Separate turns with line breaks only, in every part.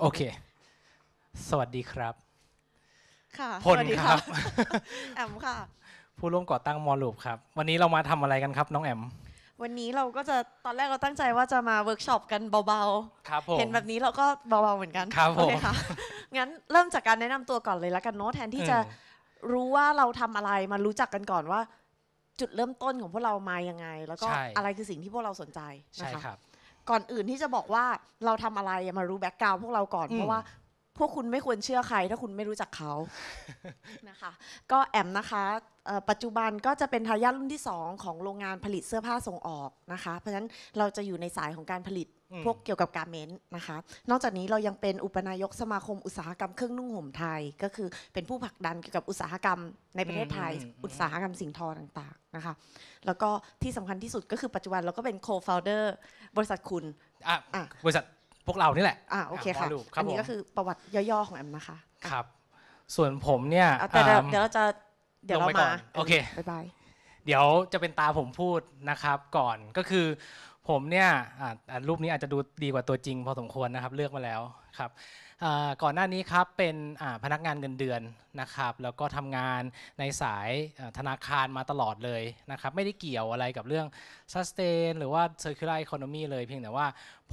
โอเค สวัสดีครับ ค่ะพลสวัสดีครับ แอมค่ะ ผู้ร่วมก่อตั้งมอลูปครับ วันนี้เรามาทำอะไรกันครับ น้องแอม
วันนี้เราก็จะตอนแรกเราตั้งใจว่าจะมาเวิร์กช็อปกันเบาครับผๆมเห็นแบบนี้เราก็เบาๆเหมือนกันครับผมโอเค่ะงั้นเริ่มจากการแนะนำตัวก่อนเลยละกันเนาะแทนที่จะรู้ว่าเราทำอะไร มารู้จักกันก่อนว่าจุดเริ่มต้นของพวกเรามายังไง แล้วก็อะไรคือสิ่งที่พวกเราสนใจ ใช่ครับก่อนอื่นที่จะบอกว่าเราทำอะไรมารู้แบ็กกราวพวกเราก่อน เพราะว่าพวกคุณไม่ควรเชื่อใคร ถ้าคุณไม่รู้จักเขา นะคะก็แอมนะคะ ปัจจุบันก็จะเป็นทายาทรุ่นที่ 2 ของโรงงานผลิตเสื้อผ้าส่งออกนะคะเพราะฉะนั้นเราจะอยู่ในสายของการผลิตพวกเกี่ยวกับการเมนต์นะคะ นอกจากนี้เรายังเป็นอุปนายกสมาคมอุตสาหกรรมเครื่องนุ่งห่มไทย ก็คือเป็นผู้ผลักดันเกี่ยวกับอุตสาหกรรม ในประเทศไทย อุตสาหกรรมสิ่งทอต่างๆนะคะแล้วก็ที่สำคัญที่สุดก็คือปัจจุบันเราก็เป็นโคฟาวเดอร์บริษัทคุณ
บริษัทพวกเรานี่แหละอ่าโอเคค่ะอันนี้ก็คื
อประวัติย่อๆของแอมนะคะ
ครับส่วนผมเนี่ยแต่เดี๋ยวเราจะเดี๋ยวเรามาโอเคบายเดี๋ยวจะเป็นตาผมพูดนะครับก่อนก็คือผมเนี่ยรูปนี้อาจจะดูดีกว่าตัวจริงพอสมควรนะครับเลือกมาแล้วครับก่อนหน้านี้ครับเป็นพนักงานเงินเดือนนะครับ แล้วก็ทำงานในสายธนาคารมาตลอดเลยนะครับ ไม่ได้เกี่ยวอะไรกับเรื่อง sustain หรือว่า circular economy เลย เพียงแต่ว่า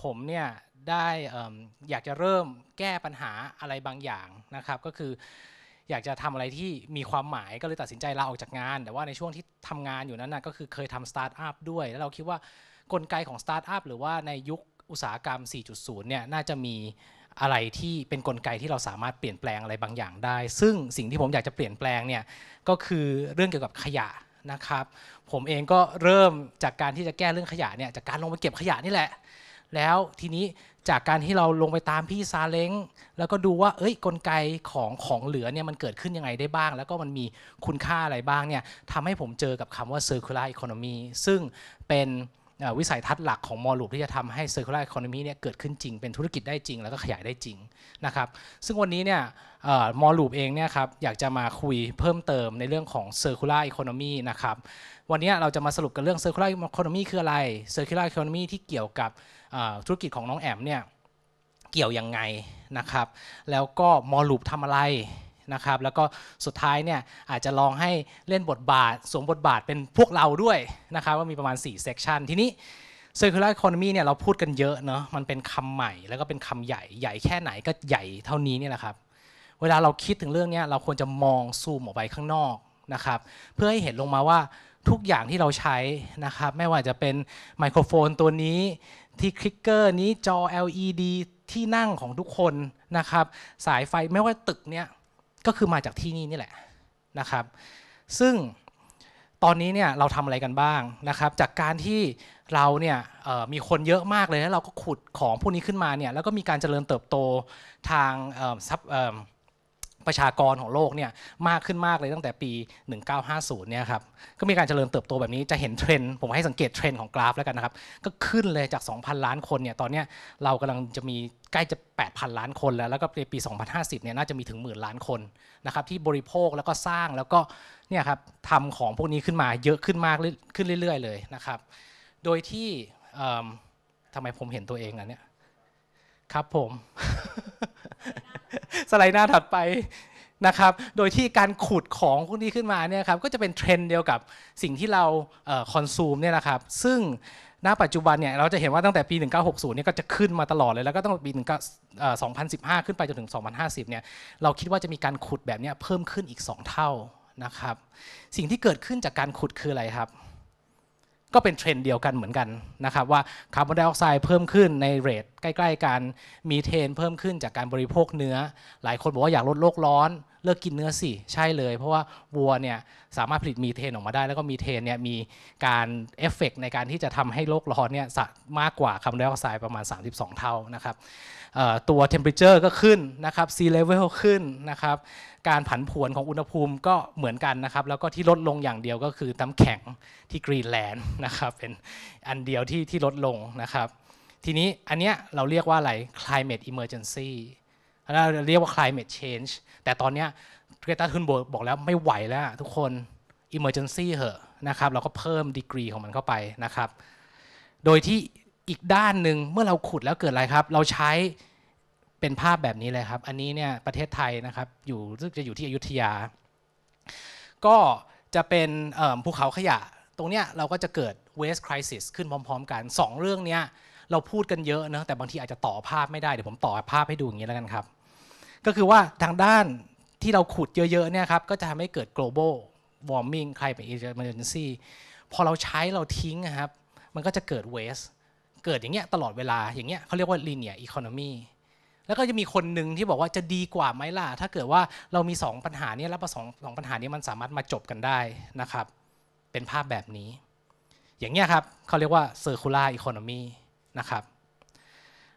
ผมเนี่ยได้อยากจะเริ่มแก้ปัญหาอะไรบางอย่างนะครับ ก็คืออยากจะทำอะไรที่มีความหมายก็เลยตัดสินใจลาออกจากงาน แต่ว่าในช่วงที่ทำงานอยู่นั้นนะก็คือเคยทำสตาร์ทอัพด้วยแล้วเราคิดว่ากลไกของสตาร์ทอัพหรือว่าในยุคอุตสาหกรรม 4.0 เนี่ย น่าจะมีอะไรที่เป็นนกลไกที่เราสามารถเปลี่ยนแปลงอะไรบางอย่างได้ ซึ่งสิ่งที่ผมอยากจะเปลี่ยนแปลงเนี่ย ก็คือเรื่องเกี่ยวกับขยะนะครับ ผมเองก็เริ่มจากการที่จะแก้เรื่องขยะเนี่ย จากการลงไปเก็บขยะนี่แหละ แล้วทีนี้จากการที่เราลงไปตามพี่ซาเล้งแล้วก็ดูว่า เอ้ย กลไกของของเหลือเนี่ยมันเกิดขึ้นยังไงได้บ้าง แล้วก็มันมีคุณค่าอะไรบ้างเนี่ยทำให้ผมเจอกับคำว่า circular economy ซึ่งเป็นวิสัยทัศน์หลักของมอลูปที่จะทำให้ Circular Economy เนี่ยเกิดขึ้นจริงเป็นธุรกิจได้จริง แล้วก็ขยายได้จริงนะครับซึ่งวันนี้เนี่ยมอลูปเองเนี่ยครับอยากจะมาคุยเพิ่มเติมในเรื่องของ Circular Economy นะครับวันนี้เราจะมาสรุปกันเรื่อง Circular Economy คืออะไร Circular Economy ที่เกี่ยวกับธุรกิจของน้องแอมเนี่ยเกี่ยวยังไงนะครับแล้วก็มอลูปทำอะไรนะครับแล้วก็สุดท้ายเนี่ยอาจจะลองให้เล่นบทบาทสวมบทบาทเป็นพวกเราด้วยนะครับว่ามีประมาณ4เซกชันทีนี้ circular economy เนี่ยเราพูดกันเยอะเนาะมันเป็นคำใหม่แล้วก็เป็นคำใหญ่ ใหญ่แค่ไหนก็ใหญ่เท่านี้เนี่ยแหละครับเวลาเราคิดถึงเรื่องนี้เราควรจะมองซูมออกไปข้างนอกนะครับเพื่อให้เห็นลงมาว่าทุกอย่างที่เราใช้นะครับไม่ว่าจะเป็นไมโครโฟนตัวนี้ ที่คลิกเกอร์นี้จอ LED ที่นั่งของทุกคนนะครับสายไฟไม่ว่าตึกเนี้ยก็คือมาจากที่นี่นี่แหละนะครับ ซึ่งตอนนี้เนี่ยเราทำอะไรกันบ้างนะครับ จากการที่เราเนี่ยมีคนเยอะมากเลยแล้วเราก็ขุดของพวกนี้ขึ้นมาเนี่ยแล้วก็มีการเจริญเติบโตทางทรัพย์ประชากรของโลกเนี่ยมากขึ้นมากเลยตั้งแต่ปี 1950 เนี่ยครับก็มีการเจริญเติบโตแบบนี้จะเห็นเทรนด์ผมให้สังเกตเทรนด์ของกราฟแล้วกันนะครับก็ขึ้นเลยจาก 2,000 ล้านคน เนี่ยตอนนี้เรากำลังจะมีใกล้จะ 8,000 ล้านคนแล้วแล้วก็ในปี 2050 เนี่ยน่าจะมีถึงหมื่นล้านคนนะครับ ที่บริโภคแล้วก็สร้างแล้วก็เนี่ยครับทำของพวกนี้ขึ้นมาเยอะขึ้นมากขึ้นเรื่อยๆเลยนะครับ โดยที่ทำไมผมเห็นตัวเองอัะเนี่ยครับผมสไลด์หน้าถัดไปนะครับ โดยที่การขุดของพวกนี้ขึ้นมาเนี่ยครับก็จะเป็นเทรนเดียวกับสิ่งที่เราคอนซูมเนี่ยนะครับ ซึ่งณปัจจุบันเนี่ยเราจะเห็นว่าตั้งแต่ปี 1960เนี่ยก็จะขึ้นมาตลอดเลย แล้วก็ตั้งแต่ปี2015ขึ้นไปจนถึง2050เนี่ย เราคิดว่าจะมีการขุดแบบนี้เพิ่มขึ้นอีก 2 เท่านะครับ สิ่งที่เกิดขึ้นจากการขุดคืออะไรครับก็เป็นเทรนเดียวกันเหมือนกันนะครับว่าคาร์บอนไดออกไซด์เพิ่มขึ้นในเรทใกล้ ๆกันมีเทนเพิ่มขึ้นจากการบริโภคเนื้อ หลายคนบอกว่าอยากลดโลกร้อนเลิกกินเนื้อสิใช่เลย เพราะว่าวัวเนี่ยสามารถผลิตมีเทนออกมาได้ แล้วก็มีเทนเนี่ยมีการเอฟเฟกในการที่จะทำให้โลกร้อนเนี่ยมากกว่าคาร์บอนไดออกไซด์ประมาณ 32 เท่านะครับตัวเทมเปอร์เจอร์ก็ขึ้นนะครับซีเลเวลขึ้นนะครับการผันผวนของอุณหภูมิก็เหมือนกันนะครับแล้วก็ที่ลดลงอย่างเดียวก็คือน้าแข็งที่กรีนแลนด์นะครับเป็นอันเดียวที่ที่ลดลงนะครับทีนี้อันเนี้ยเราเรียกว่าอะไร climate emergency เราเรียกว่า climate change แต่ตอนนี้เกรตาทุนโบบอกแล้วไม่ไหวแล้วทุกคน emergency เหอะนะครับเราก็เพิ่มดีกรีของมันเข้าไปนะครับ โดยที่อีกด้านหนึ่งเมื่อเราขุดแล้วเกิดอะไรครับ เราใช้เป็นภาพแบบนี้เลยครับ อันนี้เนี่ยประเทศไทยนะครับอยู่ซึ่งจะอยู่ที่อยุธยา ก็จะเป็นภูเขาขยะตรงเนี้ยเราก็จะเกิด waste crisis ขึ้นพร้อมๆ กัน 2 เรื่องเนี้ยเราพูดกันเยอะนะแต่บางทีอาจจะต่อภาพไม่ได้เดี๋ยวผมต่อภาพให้ดูอย่างนี้แล้วกันครับก็คือว่าทางด้านที่เราขุดเยอะ ๆ เนี่ยครับ ก็จะทำให้เกิด global warming ใครเป็น emergency พอเราใช้เราทิ้งครับ มันก็จะเกิด waste เกิดอย่างเงี้ยตลอดเวลา อย่างเงี้ยเขาเรียกว่า linear economy แล้วก็จะมีคนหนึ่งที่บอกว่าจะดีกว่าไหมล่ะถ้าเกิดว่าเรามี 2 ปัญหานี้แล้วสองสองปัญหานี้มันสามารถมาจบกันได้นะครับเป็นภาพแบบนี้ อย่างเงี้ยครับเขาเรียกว่า circular economy นะครับ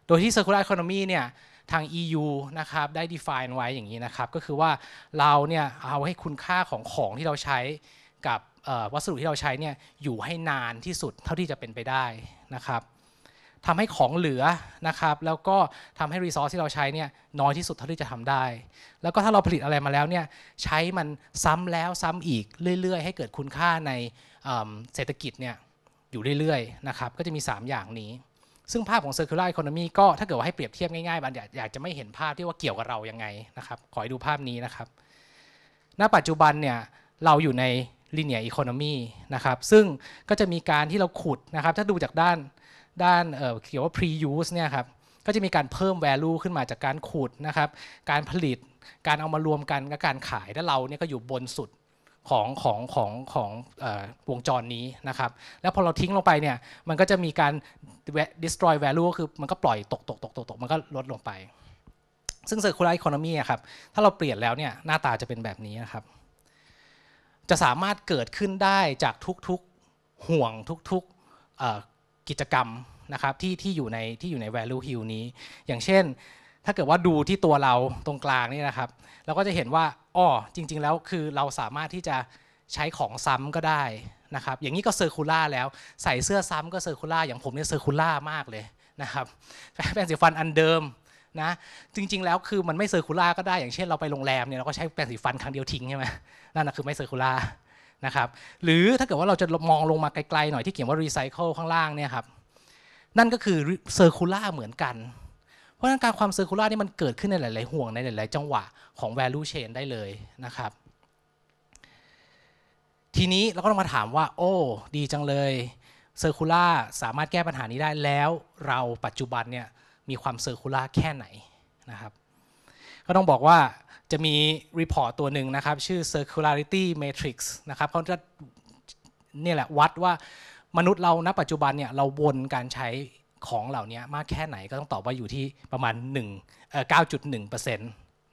โดยที่ circular economy เนี่ยทาง EU นะครับได้ define ไว้อย่างนี้นะครับก็คือว่าเราเนี่ยเอาให้คุณค่าของของที่เราใช้กับวัสดุที่เราใช้เนี่ยอยู่ให้นานที่สุดเท่าที่จะเป็นไปได้นะครับทำให้ของเหลือนะครับ แล้วก็ทำให้รีซอสที่เราใช้เนี่ยน้อยที่สุดเท่าที่จะทำได้ แล้วก็ถ้าเราผลิตอะไรมาแล้วเนี่ยใช้มันซ้ำแล้วซ้ำอีกเรื่อยๆ ให้เกิดคุณค่าในเศรษฐกิจเนี่ยอยู่เรื่อยๆนะครับก็จะมี 3 อย่างนี้ซึ่งภาพของ circular economy ก็ถ้าเกิดว่าให้เปรียบเทียบง่ายๆบันอยากจะไม่เห็นภาพที่ว่าเกี่ยวกับเรายังไงนะครับ ขอให้ดูภาพนี้นะครับ ณ ปัจจุบันเนี่ย เราอยู่ใน linear economy นะครับ ซึ่งก็จะมีการที่เราขุดนะครับ ถ้าดูจากด้านด้านเกี่ยวว่า pre use เนี่ยครับ ก็จะมีการเพิ่ม value ขึ้นมาจากการขุดนะครับ การผลิต การเอามารวมกันกับการขาย และเราเนี่ยก็อยู่บนสุดของของของของวงจรนี้นะครับ แล้วพอเราทิ้งลงไปเนี่ยมันก็จะมีการ destroy value ก็คือมันก็ปล่อยตกตกตกตกตกมันก็ลดลงไป ซึ่ง circular economy ครับถ้าเราเปลี่ยนแล้วเนี่ยหน้าตาจะเป็นแบบนี้นะครับ จะสามารถเกิดขึ้นได้จากทุกๆห่วงทุกๆกิจกรรมนะครับที่ที่อยู่ในที่อยู่ใน value hill นี้ อย่างเช่นถ้าเกิดว่าดูที่ตัวเราตรงกลางนี่นะครับ เราก็จะเห็นว่าอ๋อจริง ๆ แล้วคือเราสามารถที่จะใช้ของซ้ำก็ได้นะครับอย่างนี้ก็เซอร์คูล่าแล้วใส่เสื้อซ้ำก็เซอร์คูล่าอย่างผมเนี่ยเซอร์คูล่ามากเลยนะครับแปรงสีฟันอันเดิมนะจริงๆแล้วคือมันไม่เซอร์คูล่าก็ได้อย่างเช่นเราไปโรงแรมเนี่ยเราก็ใช้แปรงสีฟันครั้งเดียวทิ้งใช่ไหมนั่นนะคือไม่เซอร์คูล่านะครับหรือถ้าเกิดว่าเราจะมองลงมาไกลๆหน่อยที่เขียนว่ารีไซเคิลข้างล่างเนี่ยครับนั่นก็คือเซอร์คูล่าเหมือนกันเพราะนั้นการความเซอร์คูลาร์นี่มันเกิดขึ้นในหลายๆห่วงในหลายๆจังหวะ ของ value chain ได้เลยนะครับ ทีนี้เราก็ต้องมาถามว่า โอ้ ดีจังเลยเซอร์คูล่าสามารถแก้ปัญหานี้ได้แล้วเราปัจจุบันเนี่ยมีความเซอร์คูล่าแค่ไหนนะครับ ก็ต้องบอกว่าจะมีรีพอร์ตตัวหนึ่งนะครับชื่อ circularity matrix นะครับเขาจะนี่แหละวัดว่ามนุษย์เราณปัจจุบันเนี่ยเราวนการใช้ของเหล่านี้มากแค่ไหนก็ต้องตอบว่าอยู่ที่ประมาณ1เอ่อ9.1%น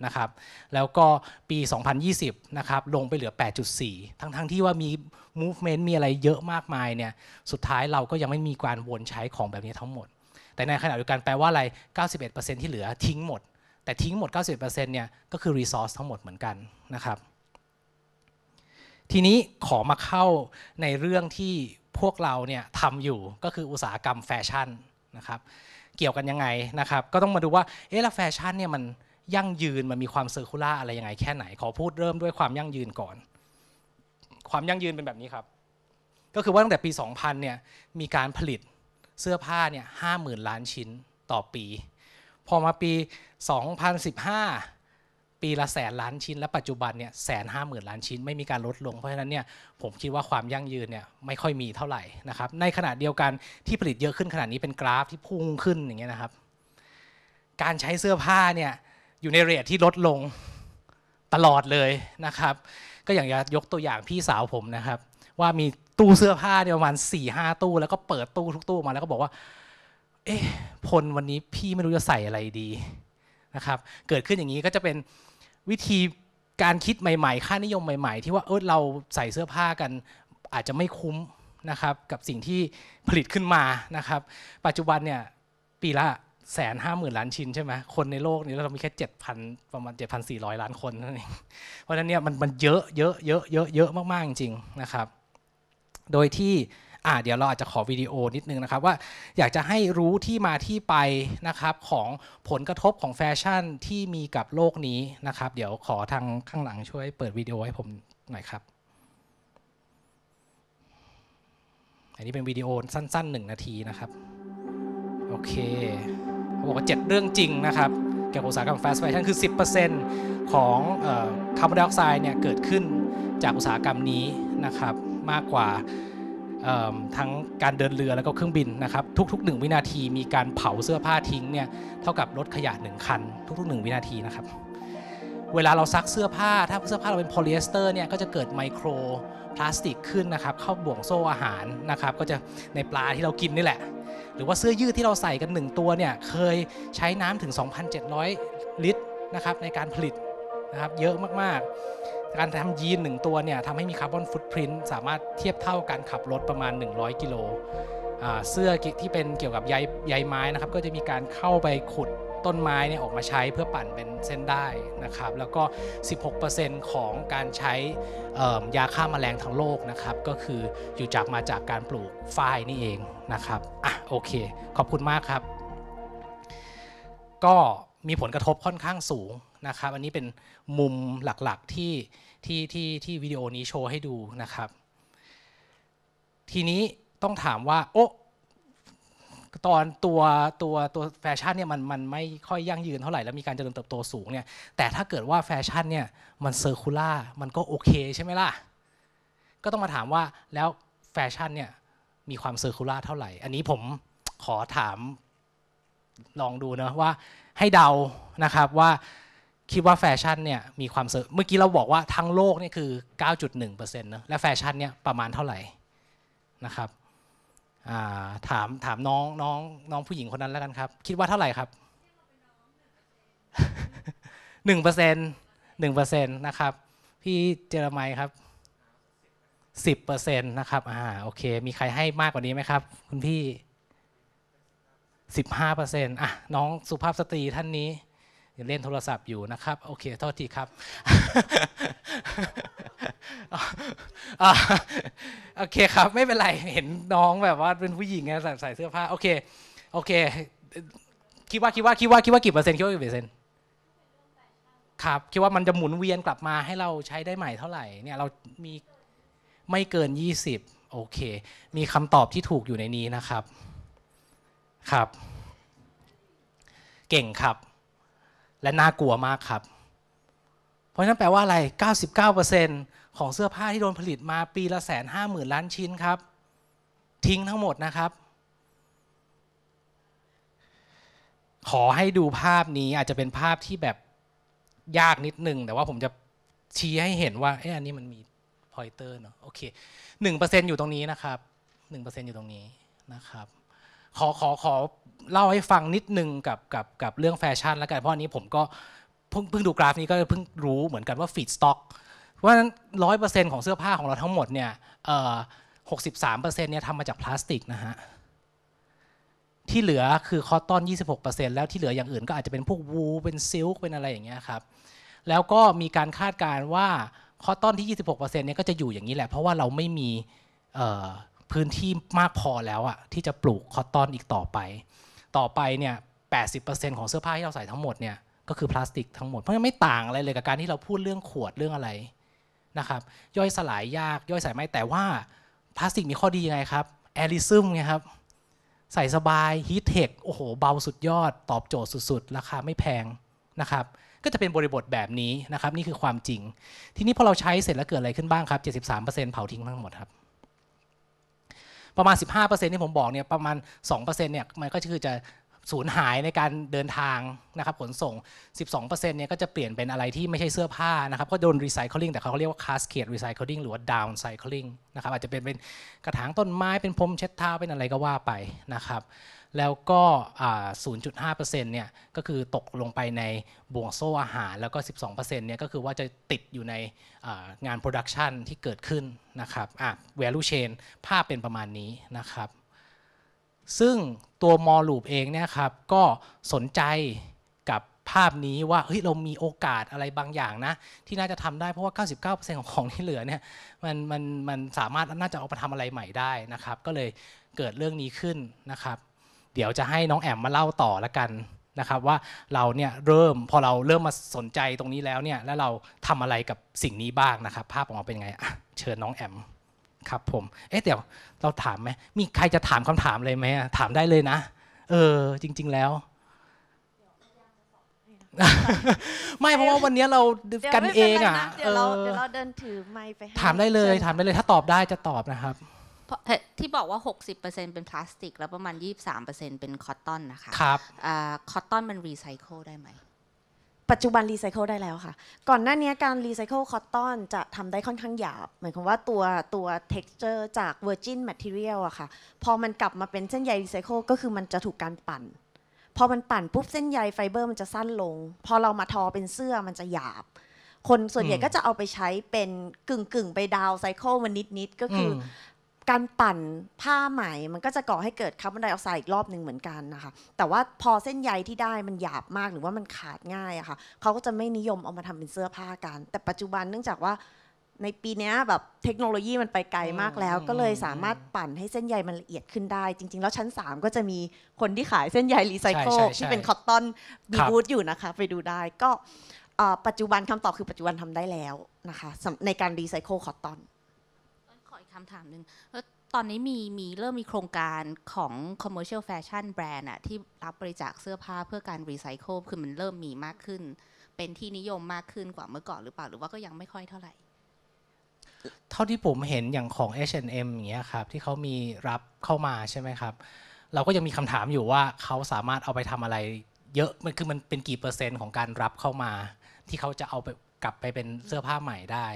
ะครับ แล้วก็ปี 2020 นะครับ ลงไปเหลือ 8.4 ทั้งๆทที่ว่ามี movement มีอะไรเยอะมากมายเนี่ย สุดท้ายเราก็ยังไม่มีการวนใช้ของแบบนี้ทั้งหมด แต่ในขณะเดียวกัน แปลว่าอะไร 91%ที่เหลือทิ้งหมด แต่ทิ้งหมด 91%เนี่ย ก็คือ resource ทั้งหมดเหมือนกันนะครับ ทีนี้ขอมาเข้าในเรื่องที่พวกเราเนี่ยทำอยู่ ก็คืออุตสาหกรรมแฟชั่นนะครับ เกี่ยวกันยังไงนะครับ ก็ต้องมาดูว่า เอ๊ะแล้วแฟชั่นเนี่ย มัน ยั่งยืน มันมีความเซอร์คูล่าอะไรยังไงแค่ไหน ขอพูดเริ่มด้วยความยั่งยืนก่อน ความยั่งยืนเป็นแบบนี้ครับ ก็คือว่าตั้งแต่ปี 2000 เนี่ย มีการผลิตเสื้อผ้าเนี่ยห้าหมื่นล้านชิ้นต่อปี พอมาปี 2015ปีละแสนล้านชิ้นและปัจจุบันเนี่ยแสนห้าหมื่นล้านชิ้น ไม่มีการลดลงเพราะฉะนั้นเนี่ยผมคิดว่าความยั่งยืนเนี่ยไม่ค่อยมีเท่าไหร่นะครับ ในขณะเดียวกันที่ผลิตเยอะขึ้นขนาดนี้เป็นกราฟที่พุ่งขึ้นอย่างเงี้ยนะครับ การใช้เสื้อผ้าเนี่ยอยู่ในเรทที่ลดลงตลอดเลยนะครับ ก็อย่างยกตัวอย่างพี่สาวผมนะครับ ว่ามีตู้เสื้อผ้าเนี่ยประมาณ4ี่ห้าตู้แล้วก็เปิดตู้ทุกตู้มาแล้วก็บอกว่าเอ๊ะพลวันนี้พี่ไม่รู้จะใส่อะไรดีนะครับ เกิดขึ้นอย่างนี้ก็จะเป็นวิธีการคิดใหม่ๆ ค่านิยมใหม่ ๆที่ว่าเออเราใส่เสื้อผ้ากันอาจจะไม่คุ้มนะครับ กับสิ่งที่ผลิตขึ้นมานะครับ ปัจจุบันเนี่ย ปีละแสนห้าหมื่นล้านชิ้นใช่ไหมคนในโลกนี้เรามีแค่เจ็ดพันประมาณเจ็ดพันสี่ร้อยล้านคนนั่นเองเพราะฉะนั้นเนี่ย มันมันเยอะเยอะเยอะเยอะเยอะมากๆจริงๆนะครับ โดยที่อ่าเดี๋ยวเราอาจจะขอวิดีโอนิดนึงนะครับว่า อยากจะให้รู้ที่มาที่ไปนะครับของผลกระทบของแฟชั่นที่มีกับโลกนี้นะครับ เดี๋ยวขอทางข้างหลังช่วยเปิดวิดีโอให้ผมหน่อยครับอันนี้เป็นวิดีโอสั้นๆหนึ่งนาทีนะครับ โอเคเขาบอกว่าเจ็ดเรื่องจริงนะครับเกี่ยวกับอุตสาหกรรมแฟชั่นแฟอั่นคือ 10%ของคาร์บอนไดออกไซด์เนี่ยเกิดขึ้นจากอุตสาหกรรมนี้นะครับ มากกว่าทั้งการเดินเรือแล้วก็เครื่องบินนะครับทุกๆ 1 วินาที มีการเผาเสื้อผ้าทิ้งเนี่ยเท่ากับรถขยะ1คันทุก ๆ 1 วินาทีนะครับเวลาเราซักเสื้อผ้าถ้าเสื้อผ้าเราเป็นโพลีเอสเตอร์เนี่ยก็จะเกิดไมโครพลาสติกขึ้นนะครับเข้าบ่วงโซ่อาหารนะครับก็จะในปลาที่เรากินนี่แหละ หรือว่าเสื้อยืดที่เราใส่กัน 1 ตัวเนี่ยเคยใช้น้ำถึง 2,700 ลิตรนะครับในการผลิตนะครับเยอะมากๆการทำยีนหนึ่งตัวเนี่ยทำให้มีคาร์บอนฟุตพิ้นสามารถเทียบเท่าการขับรถประมาณ 100 กิโล เสื้อที่เป็นเกี่ยวกับใยใยไม้นะครับ ก็จะมีการเข้าไปขุดต้นไม้เนี่ยออกมาใช้เพื่อปั่นเป็นเส้นได้นะครับ แล้วก็ 16%ของการใช้ยาฆ่ามาแมลงทั้งโลกนะครับ ก็คืออยู่จากมาจากการปลูกฝ้ายนี่เองนะครับอ่ะโอเคขอบคุณมากครับ ก็มีผลกระทบค่อนข้างสูงนะครับอันนี้เป็นมุมหลักๆที่ที่ที่ที่วิดีโอนี้โชว์ให้ดูนะครับ ทีนี้ต้องถามว่าโอ้ตอนตัวตัวตัวแฟชั่นเนี่ยมันมันไม่ค่อยยั่งยืนเท่าไหร่แล้วมีการเจริญเติบโตสูงเนี่ย แต่ถ้าเกิดว่าแฟชั่นเนี่ยมันเซอร์คูล่ามันก็โอเคใช่ไหมล่ะ ก็ต้องมาถามว่าแล้วแฟชั่นเนี่ยมีความเซอร์คูล่าเท่าไหร่ อันนี้ผมขอถาม ลองดูนะ ว่าให้เดานะครับว่าคิดว่าแฟชั่นเนี่ยมีความเมื่อกี้เราบอกว่าทั้งโลกนี่คือ 9.1%นะและแฟชั่นเนี่ยประมาณเท่าไหร่นะครับถามถามน้องน้องน้องผู้หญิงคนนั้นแล้วกันครับ คิดว่าเท่าไหร่ครับ 1 1%เปอร์เซ็นต์เปอร์เซ็นต์นะครับ พี่เจรมัยครับ 10เปอร์เซ็นต์นะครับอ่าโอเค มีใครให้มากกว่านี้ไหมครับ คุณพี่ 15เปอร์เซ็นต์อ่ะน้องสุภาพสตรีท่านนี้เล่นโทรศัพท์อยู่นะครับโอเคโทษทีครับโอเคครับ ไม่เป็นไรเห็นน้องแบบว่าเป็นผู้หญิงไงใส่เสื้อผ้าโอเคโอเคคิดว่าคิดว่าคิดว่าคิดว่ากี่เปอร์เซ็นต์คิดว่ากี่เปอร์เซ็นต์ ครับคิดว่ามันจะหมุนเวียนกลับมาให้เราใช้ได้ใหม่เท่าไหร่ เนี่ย เรามีไม่เกิน 20โอเค มีคำตอบที่ถูกอยู่ในนี้นะครับ ครับ เก่งครับและน่ากลัวมากครับ เพราะฉะนั้นแปลว่าอะไร 99%ของเสื้อผ้าที่โดนผลิตมาปีละแสนห้าหมื่นล้านชิ้นครับ ทิ้งทั้งหมดนะครับ ขอให้ดูภาพนี้อาจจะเป็นภาพที่แบบยากนิดนึง แต่ว่าผมจะชี้ให้เห็นว่าเอ้อันนี้มันมีพอยเตอร์เนาะโอเคหนึ่งเปอร์เซ็นอยู่ตรงนี้นะครับหนึ่งเปอร์เซ็นอยู่ตรงนี้นะครับขอขอขอเล่าให้ฟังนิดนึงกับกับกับเรื่องแฟชั่นแล้วกัน เพราะนี้ผมก็เพิ่งเพิ่งดูกราฟนี้ก็เพิ่งรู้เหมือนกันว่าฟีดสต็อกเพรานั้นร้อยเปอร์เซ็นต์ของเสื้อผ้าของเราทั้งหมดเนี่ยหกสิบสามเปอร์เซ็นต์เนี่ยทำมาจากพลาสติกนะฮะ ที่เหลือคือคอตตอน 26%แล้วที่เหลืออย่างอื่นก็อาจจะเป็นพวกวูเป็นซิลค์เป็นอะไรอย่างเงี้ยครับ แล้วก็มีการคาดการณ์ว่าคอตตอนที่26%เนี่ยก็จะอยู่อย่างนี้แหละ เพราะว่าเราไม่มีพื้นที่มากพอแล้วอะที่จะปลูกคอตตอนอีกต่อไป ต่อไปเนี่ย80%ของเสื้อผ้าที่เราใส่ทั้งหมดเนี่ยก็คือพลาสติกทั้งหมดเพราะไม่ต่างอะไรเลย กับการที่เราพูดเรื่องขวดเรื่องอะไรนะครับย่อยสลายยาก ย่อยส่ายไม่ แต่ว่าพลาสติกมีข้อดียังไงครับแอริซึมไงครับใส่สบายฮีทเทคโอ้โหเบาสุดยอดตอบโจทย์สุด ๆ ราคาไม่แพงนะครับก็จะเป็นบริบทแบบนี้นะครับนี่คือความจริงทีนี้พอเราใช้เสร็จแล้วเกิดอะไรขึ้นบ้างครับ73%เผาทิ้งทั้งหมดครับประมาณ 15%ที่ผมบอกเนี่ยประมาณ2%เนี่ยมันก็คือจะสูญหายในการเดินทางนะครับขนส่ง 12%เนี่ยก็จะเปลี่ยนเป็นอะไรที่ไม่ใช่เสื้อผ้านะครับ ก็โดนรีไซเคิลลิ่งแต่เขาเรียกว่าคาสเกตรีไซเคิลลิ่งหรือว่าดาวน์ไซเคิลลิ่งนะครับ อาจจะเป็นเป็นกระถางต้นไม้เป็นพรมเช็ดเท้าเป็นอะไรก็ว่าไปนะครับ แล้วก็ 0.5%เนี่ยก็คือตกลงไปในบ่วงโซ่อาหารแล้วก็ 12%เนี่ยก็คือว่าจะติดอยู่ในงานโปรดักชันที่เกิดขึ้นนะครับอ่ะ value chain ภาพเป็นประมาณนี้นะครับซึ่งตัวมอลูปเองเนี่ยครับก็สนใจกับภาพนี้ว่าเฮ้ยเรามีโอกาสอะไรบางอย่างนะที่น่าจะทำได้เพราะว่า 99%ของของที่เหลือเนี่ยมันมันมันสามารถน่าจะเอาไปทำอะไรใหม่ได้นะครับก็เลยเกิดเรื่องนี้ขึ้นนะครับเดี๋ยวจะให้น้องแอมมาเล่าต่อละกันนะครับว่าเราเนี่ยเริ่มพอเราเริ่มมาสนใจตรงนี้แล้วเนี่ยแล้วเราทำอะไรกับสิ่งนี้บ้างนะครับภาพออกมาเป็นไงเชิญน้องแอมครับผม เอ๊ะ เดี๋ยวเราถามไหม มีใครจะถามคำถามเลยไหม ถามได้เลยนะ เออ จริงๆแล้ว ไม่เพราะว่าวันนี้เรากันเองอ่ะเดี๋ยวเราเดี๋ยวเรา
เดินถือไม้ไปถามได้เลยถามได้
เลยถ้าตอบได้จะตอบนะครับ
ที่บอกว่า 60%เป็นพลาสติก แล้วประมาณ 23%เป็นคอตตอนนะคะครับคอตตอนมันรีไซเคิลได้ไหมปัจจุบันรีไซเคิลได้แล้วค่ะ ก่อนหน้านี้การรีไซเคิลคอตตอนจะทำได้ค่อนข้างหยาบหมายความว่าตัวตัว็กเจอร์จากเวอรจินแมทเทอเรียลอะค่ะ พอมันกลับมาเป็นเส้นใยรีไซเคิลก็คือมันจะถูกการปั่น พอมันปั่น ปุ๊บเส้นใยไฟเบอร์ มันจะสั้นลง พอเรามาทอเป็นเสื้อมันจะหยาบ คนส่วนใหญ่ก็จะเอาไปใช้เป็นกึ่งกึ่งไปดาวไซเคิลมันนิดนิดก็คือการปั่นผ้าไหมมันก็จะก่อให้เกิดคาร์บอนไดออกไซด์อีกรอบหนึ่งเหมือนกันนะคะแต่ว่าพอเส้นใยที่ได้มันหยาบมากหรือว่ามันขาดง่ายอะคะ่ะเขาก็จะไม่นิยมเอามาทำเป็นเสื้อผ้ากัน แต่ปัจจุบันเนื่องจากว่าในปีนี้แบบเทคโนโลยีมันไปไกลมากแล้ว ก็เลยสามารถปั่นให้เส้นใยมันละเอียดขึ้นได้ จริงๆ แล้วชั้น 3 ก็จะมีคนที่ขายเส้นใยรีไซเคิลที่เป็นคอตตอนบีบูทอยู่นะคะ ไปดูได้ก็ปัจจุบันคำตอบคือปัจจุบันทำได้แล้วนะคะในการรีไซเคิลคอตตอนคำถามหนึ่งตอนนี้มีมีเริ่มมีโครงการของ commercial fashion brand อะที่รับบริจาคเสื้อผ้าเพื่อการรีไซเคิลคือมันเริ่มมีมากขึ้น เป็นที่นิยมมากขึ้นกว่าเมื่อก่อนหรือเปล่าหรือว่าก็ยังไม่ค่อยเท่าไหร่
เท่าที่ผมเห็นอย่างของ H&M อย่างเงี้ยครับที่เขามีรับเข้ามาใช่ไหมครับ เราก็ยังมีคำถามอยู่ว่าเขาสามารถเอาไปทำอะไรเยอะมันคือมันเป็นกี่เปอร์เซ็นต์ของการรับเข้ามา ที่เขาจะเอาไปกลับไปเป็นเสื้อผ้าใหม่ได้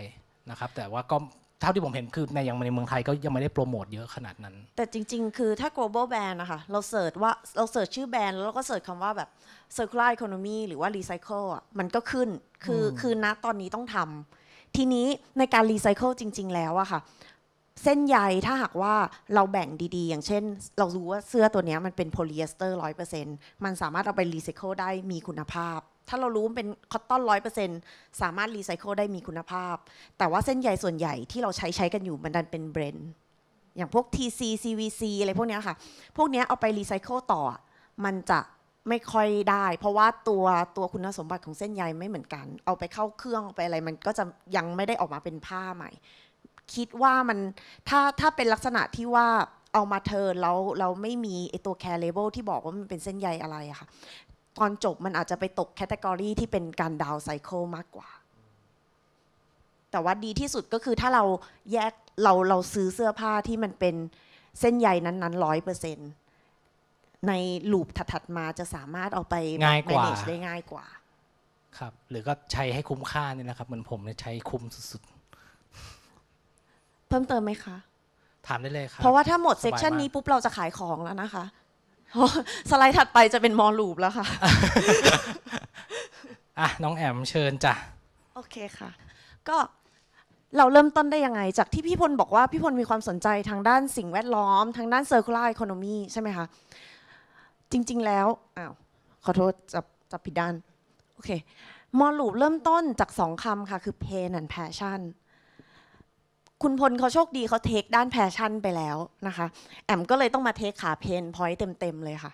นะครับแต่ว่าก็เท่าที่ผมเห็นคือในอย่างในเมืองไทยก็ยังไม่ได้โปรโมทเยอะขนาดนั้น
แต่จริง ๆ คือถ้า global brand นะคะเราเสิร์ชว่าเราเสิร์ชชื่อแบรนด์แล้วเราก็เสิร์ชคำว่าแบบ circular economy หรือว่า recycle อ่ะมันก็ขึ้นคือคือณตอนนี้ต้องทำทีนี้ในการ recycle จริง ๆ แล้วอะค่ะ เส้นใยถ้าหากว่าเราแบ่งดีๆ อย่างเช่น เรารู้ว่าเสื้อตัวนี้มันเป็นโพลีเอสเตอร์ร้อยเปอร์เซ็นต์มันสามารถเอาไปรีไซเคิลได้มีคุณภาพถ้าเรารู้มันเป็นคอตตอนร้อยเปอร์เซ็นต์สามารถรีไซเคิลได้มีคุณภาพ แต่ว่าเส้นใยส่วนใหญ่ที่เราใช้ใช้กันอยู่มันดันเป็นเบรนด์อย่างพวก TC CVC อะไรพวกนี้ค่ะ พวกนี้เอาไปรีไซเคิลต่อมันจะไม่ค่อยได้ เพราะว่าตัวตัวคุณสมบัติของเส้นใยไม่เหมือนกัน เอาไปเข้าเครื่องไปอะไรมันก็จะยังไม่ได้ออกมาเป็นผ้าใหม่ คิดว่ามันถ้าถ้าเป็นลักษณะที่ว่าเอามาเทิร์นแล้วเราไม่มีไอตัวแคร์เลเบลที่บอกว่ามันเป็นเส้นใยอะไรอะค่ะตอนจบมันอาจจะไปตกแคตตากรีที่เป็นการดาวไซเคิลมากกว่า แต่ว่าดีที่สุดก็คือถ้าเราแยกเราเราซื้อเสื้อผ้าที่มันเป็นเส้นใยนั้นๆร้อยเปอร์เซ็นต์ในลูปถัด ๆ มาจะสามารถเอาไปง่ายกว่าได้ง่ายกว่า
ครับ หรือก็ใช้ให้คุ้มค่าเนี่ยนะครับ เหมือนผมเนี่ยใช้คุ้มสุด
ๆ เพิ่มเติมไหมคะ
ถามได้เลยครับเพราะว่าถ้าหมดเซกชันนี้
ปุ๊บเราจะขายของแล้วนะคะสไลด์ถัดไปจะเป็นมอลูปแล้วค่ะ
อ่ะ น้องแอมเชิญจ้ะ
โอเคค่ะ ก็เราเริ่มต้นได้ยังไง จากที่พี่พลบอกว่าพี่พลมีความสนใจทางด้านสิ่งแวดล้อม ทางด้านเซอร์คูลาร์อีโคโนมีใช่ไหมคะ จริงๆ แล้วอ้าวขอโทษจับจับผิดด้านโอเค มอลูปเริ่มต้นจากสองคำค่ะ คือ pain and passion คุณพลเขาโชคดีเขาเทคด้านแพชชั่นไปแล้วนะคะแอมก็เลยต้องมาเทคขาเพนพอยต์เต็ม ๆ เลยค่ะ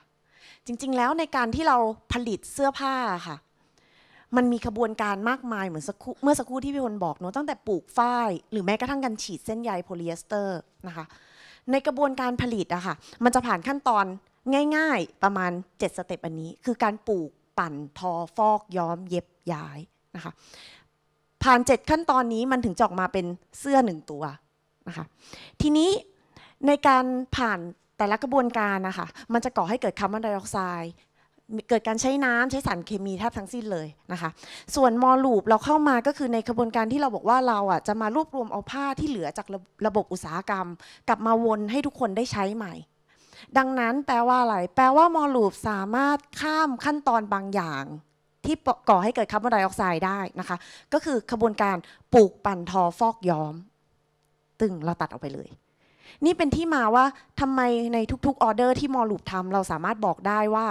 จริงๆแล้วในการที่เราผลิตเสื้อผ้าค่ะ มันมีขบวนการมากมาย เหมือนสักเมื่อสักครู่ที่พี่พลบอกเนาะตั้งแต่ปลูกฝ้าย หรือแม้กระทั่งการฉีดเส้นใยโพลีเอสเตอร์นะคะในกระบวนการผลิตอะค่ะมันจะผ่านขั้นตอนง่าย ๆประมาณ7สเต็ปอันนี้ คือการปลูกปั่นทอฟอกย้อม เย็บย้ายนะคะผ่านเจ็ดขั้นตอนนี้มันถึงจะออกมาเป็นเสื้อหนึ่งตัวนะคะทีนี้ในการผ่านแต่ละกระบวนการนะคะมันจะก่อให้เกิดคาร์บอนไดออกไซด์เกิดการใช้น้ำใช้สารเคมีแทบทั้งสิ้นเลยนะคะส่วนมอลูปเราเข้ามาก็คือในกระบวนการที่เราบอกว่าเราอ่ะจะมารวบรวมเอาผ้าที่เหลือจากระระบบอุตสาหกรรม กลับมาวนให้ทุกคนได้ใช้ใหม่ ดังนั้นแปลว่าอะไรแปลว่ามอลูปสามารถข้ามขั้นตอนบางอย่างที่ก่อให้เกิดคาร์บอนไดออกไซด์ได้นะคะ ก็คือขบวนการปลูกปั่นทอฟอกย้อม ตึงเราตัดออกไปเลย นี่เป็นที่มาว่าทำไมในทุกๆออเดอร์ที่มอลูปทำเราสามารถบอกได้ว่า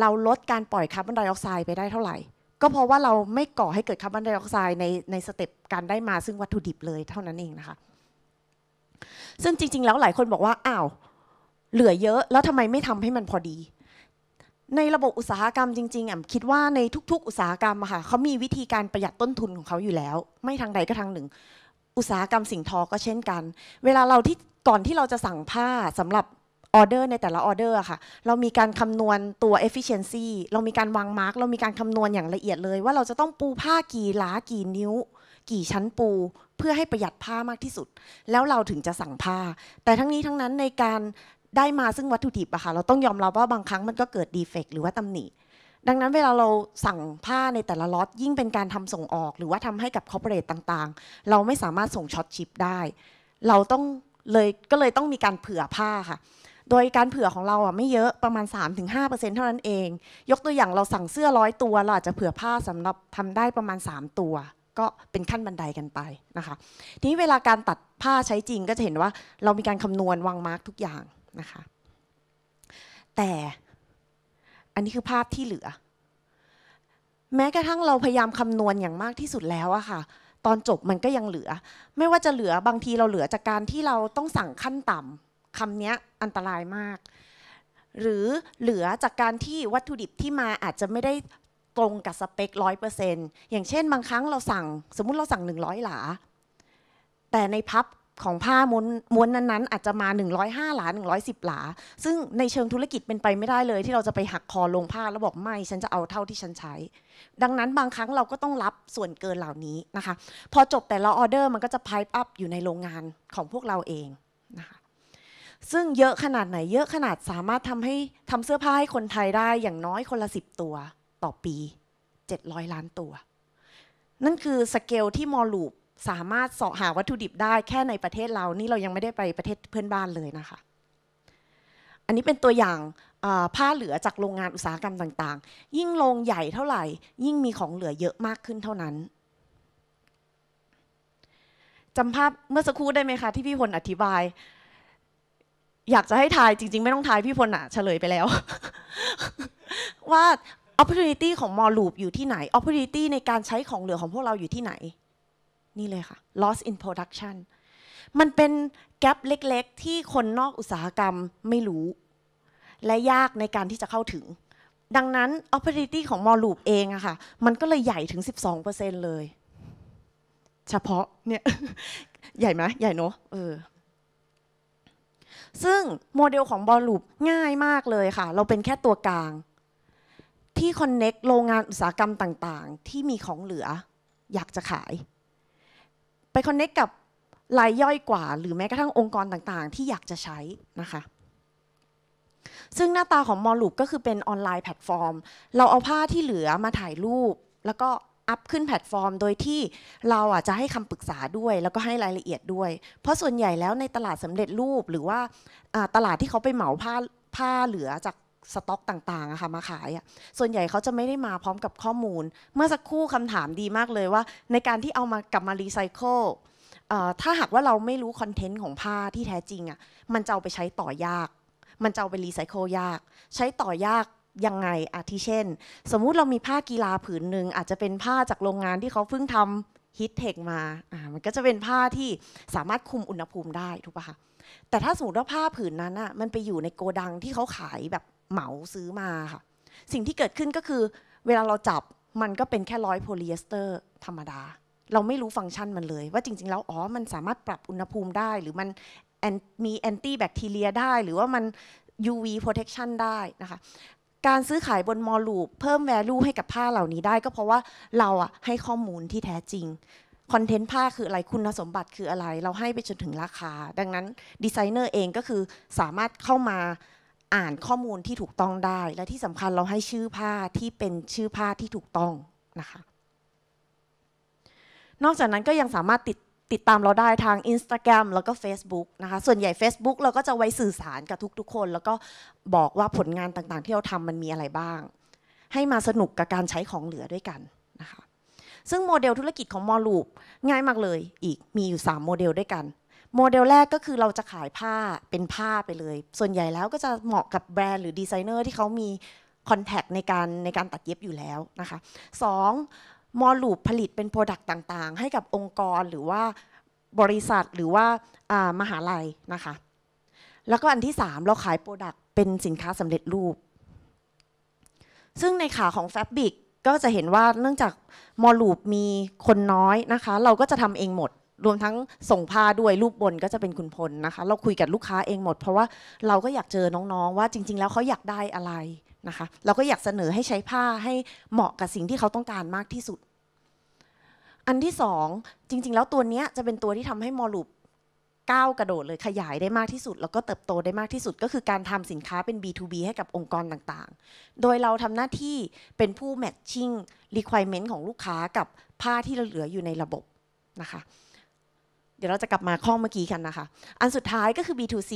เราลดการปล่อยคาร์บอนไดออกไซด์ไปได้เท่าไหร่ ก็เพราะว่าเราไม่ก่อให้เกิดคาร์บอนไดออกไซด์ในในสเต็ปการได้มาซึ่งวัตถุดิบเลยเท่านั้นเองนะคะซึ่งจริงๆ แล้วหลายคนบอกว่าอ้าวเหลือเยอะแล้วทำไมไม่ทำให้มันพอดีในระบบอุตสาหกรรมจริงๆอ่ะคิดว่าในทุกๆ อุตสาหกรรมอะค่ะเขามีวิธีการประหยัดต้นทุนของเขาอยู่แล้ว ไม่ทางใดก็ทางหนึ่ง อุตสาหกรรมสิ่งทอก็เช่นกัน เวลาเราที่ก่อนที่เราจะสั่งผ้าสำหรับออเดอร์ในแต่ละออเดอร์ค่ะ เรามีการคำนวณตัว efficiency เรามีการวางมาร์กเรามีการคำนวณอย่างละเอียดเลย ว่าเราจะต้องปูผ้ากี่ล้ากี่นิ้ว กี่ชั้นปู เพื่อให้ประหยัดผ้ามากที่สุด แล้วเราถึงจะสั่งผ้า แต่ทั้งนี้ทั้งนั้นในการได้มาซึ่งวัตถุดิบอะค่ะเราต้องยอมรับว่าบางครั้งมันก็เกิดดีเฟกหรือว่าตำหนิดังนั้นเวลาเราสั่งผ้าในแต่ละล็อตยิ่งเป็นการทำส่งออกหรือว่าทำให้กับคอร์เปอเรทต่างๆเราไม่สามารถส่งช็อตชิปได้ เราต้องเลยก็เลยต้องมีการเผื่อผ้าค่ะ โดยการเผื่อของเราอ่ะไม่เยอะประมาณ 3-5%เท่านั้นเอง ยกตัวอย่างเราสั่งเสื้อร้อยตัว เราอาจจะเผื่อผ้าสำหรับทำได้ประมาณ 3 ตัว ก็เป็นขั้นบันไดกันไปนะคะทีนี้เวลาการตัดผ้าใช้จริงก็จะเห็นว่าเรามีการคำนวณวางมาร์กทุกอย่างนะคะแต่อันนี้คือภาพที่เหลือ แม้กระทั่งเราพยายามคำนวณอย่างมากที่สุดแล้วอะค่ะตอนจบมันก็ยังเหลือ ไม่ว่าจะเหลือบางทีเราเหลือจากการที่เราต้องสั่งขั้นต่ำคำนี้อันตรายมาก หรือเหลือจากการที่วัตถุดิบที่มาอาจจะไม่ได้ตรงกับสเปคร้อยเปอร์เซ็นต์อย่างเช่น บางครั้งเราสั่งสมมุติเราสั่ง 100 หลา แต่ในพับของผ้าม้วนม้วนนั้นๆ อาจจะมา 105หลา110 หลา ซึ่งในเชิงธุรกิจเป็นไปไม่ได้เลย ที่เราจะไปหักคอลงผ้าแล้วบอกไม่ ฉันจะเอาเท่าที่ฉันใช้ ดังนั้นบางครั้งเราก็ต้องรับส่วนเกินเหล่านี้นะคะ พอจบแต่ละออเดอร์มันก็จะพายอัพอยู่ในโรงงานของพวกเราเองนะคะซึ่งเยอะขนาดไหนเยอะขนาดสามารถทำให้ทำเสื้อผ้าให้คนไทยได้อย่างน้อยคนละ 10 ตัว ต่อปี 700 ล้านตัวนั่นคือสเกลที่มอลูปสามารถสาะหาวัตถุดิบได้แค่ในประเทศเรานี่เรายังไม่ได้ไปประเทศเพื่อนบ้านเลยนะคะ อันนี้เป็นตัวอย่างผ้าเหลือจากโรงงานอุตสาหกรรมต่าง ๆ ยิ่งโรงใหญ่เท่าไหร่ยิ่งมีของเหลือเยอะมากขึ้นเท่านั้นจำภาพเมื่อสักครู่ได้ไหมคะที่พี่พลอธิบาย อยากจะให้ทายจริง ๆไม่ต้องทายพี่พลอะเฉลยไปแล้วว่า opportunity ของมอลูปอยู่ที่ไหน opportunity ในการใช้ของเหลือของพวกเราอยู่ที่ไหนนี่เลยค่ะ loss in production มันเป็นแกลบเล็กๆ ที่คนนอกอุตสาหกรรมไม่รู้ และยากในการที่จะเข้าถึง ดังนั้น opportunity ของมอลูปเองอะค่ะ มันก็เลยใหญ่ถึง 12%เลย เฉพาะเนี่ยใหญ่ไหมใหญ่เนอะเออซึ่งโมเดลของบอลลูปง่ายมากเลยค่ะ เราเป็นแค่ตัวกลาง ที่คอนเน็กโรงงานอุตสาหกรรมต่างๆ ที่มีของเหลือ อยากจะขายไปคอนเน็กกับรายย่อยกว่าหรือแม้กระทั่งองค์กรต่างๆ ที่อยากจะใช้นะคะ ซึ่งหน้าตาของมอลลูปก็คือเป็นออนไลน์แพลตฟอร์ม เราเอาผ้าที่เหลือมาถ่ายรูป แล้วก็อัพขึ้นแพลตฟอร์มโดยที่เราอ่ะจะให้คำปรึกษาด้วยแล้วก็ให้รายละเอียดด้วยเพราะส่วนใหญ่แล้วในตลาดสำเร็จรูป หรือว่าตลาดที่เขาไปเหมาผ้าผ้าเหลือจากสต็อกต่างๆอะค่ะมาขายอะส่วนใหญ่เขาจะไม่ได้มาพร้อมกับข้อมูล เมื่อสักครู่คำถามดีมากเลยว่า ในการที่เอามากลับมารีไซเคิลถ้าหากว่าเราไม่รู้คอนเทนต์ของผ้าที่แท้จริงอะมันจะเอาไปใช้ต่อยาก มันจะเอาไปรีไซเคิลยาก ใช้ต่อยากยังไง อาทิเช่น สมมุติเรามีผ้ากีฬาผืนหนึ่งอาจจะเป็นผ้าจากโรงงานที่เขาเพิ่งทำฮิตเทคมาอ่ามันก็จะเป็นผ้าที่สามารถคุมอุณหภูมิได้ถูกปะคะ แต่ถ้าสมมติว่าผ้าผืนนั้นอะมันไปอยู่ในโกดังที่เขาขายแบบเหมาซื้อมาค่ะ สิ่งที่เกิดขึ้นก็คือ เวลาเราจับมันก็เป็นแค่ร้อยโพลีเอสเตอร์ธรรมดา เราไม่รู้ฟังก์ชันมันเลย ว่าจริงๆ แล้วอ๋อมันสามารถปรับอุณหภูมิได้ หรือมันมีแอนตี้แบคทีเรียได้หรือว่ามัน UV protection ได้นะคะ การซื้อขายบนมอลลูปเพิ่มแวลูให้กับผ้าเหล่านี้ได้ก็เพราะว่าเราอ่ะให้ข้อมูลที่แท้จริงคอนเทนต์ผ้าคืออะไรคุณสมบัติคืออะไรเราให้ไปจนถึงราคา ดังนั้นดีไซเนอร์เองก็คือสามารถเข้ามาอ่านข้อมูลที่ถูกต้องได้ และที่สำคัญเราให้ชื่อผ้าที่เป็นชื่อผ้าที่ถูกต้องนะคะนอกจากนั้นก็ยังสามารถติดติดตามเราได้ทาง Instagram แล้วก็ Facebook นะคะส่วนใหญ่ Facebook เราก็จะไว้สื่อสารกับทุกๆ คน แล้วก็บอกว่าผลงานต่างๆ ที่เราทำมันมีอะไรบ้าง ให้มาสนุกกับการใช้ของเหลือด้วยกันนะคะซึ่งโมเดลธุรกิจของมอลูปง่ายมากเลย อีกมีอยู่ 3 โมเดลด้วยกันโมเดลแรกก็คือเราจะขายผ้าเป็นผ้าไปเลย ส่วนใหญ่แล้วก็จะเหมาะกับแบรนด์หรือดีไซเนอร์ที่เขามีคอนแทคในการในการตัดเย็บอยู่แล้วนะคะ 2. มอลูปผลิตเป็นโปรดักต์ต่างๆ ให้กับองค์กรหรือว่าบริษัทหรือว่ามหาลัยนะคะแล้วก็อันที่3เราขายโปรดักต์เป็นสินค้าสำเร็จรูป ซึ่งในขาของแฟบบิกก็จะเห็นว่าเนื่องจากมอลูปมีคนน้อยนะคะเราก็จะทำเองหมดรวมทั้งส่งผ้าด้วยรูปบนก็จะเป็นคุณพลนะคะ เราคุยกับลูกค้าเองหมด เพราะว่าเราก็อยากเจอน้องๆว่าจริง ๆ แล้วเขาอยากได้อะไรนะคะ เราก็อยากเสนอให้ใช้ผ้าให้เหมาะกับสิ่งที่เขาต้องการมากที่สุด อันที่สองจริง ๆ แล้วตัวนี้จะเป็นตัวที่ทำให้มอลูปก้าวกระโดด เลยขยายได้มากที่สุด แล้วก็เติบโตได้มากที่สุดก็คือการทำสินค้าเป็น B2B ให้กับองค์กรต่างๆ โดยเราทำหน้าที่เป็นผู้แมทชิ่ง requirement ของลูกค้ากับผ้าที่เราเหลืออยู่ในระบบนะคะดี๋ยวเราจะกลับมาข้อเมื่อกี้กันนะคะ อันสุดท้ายก็คือ B2C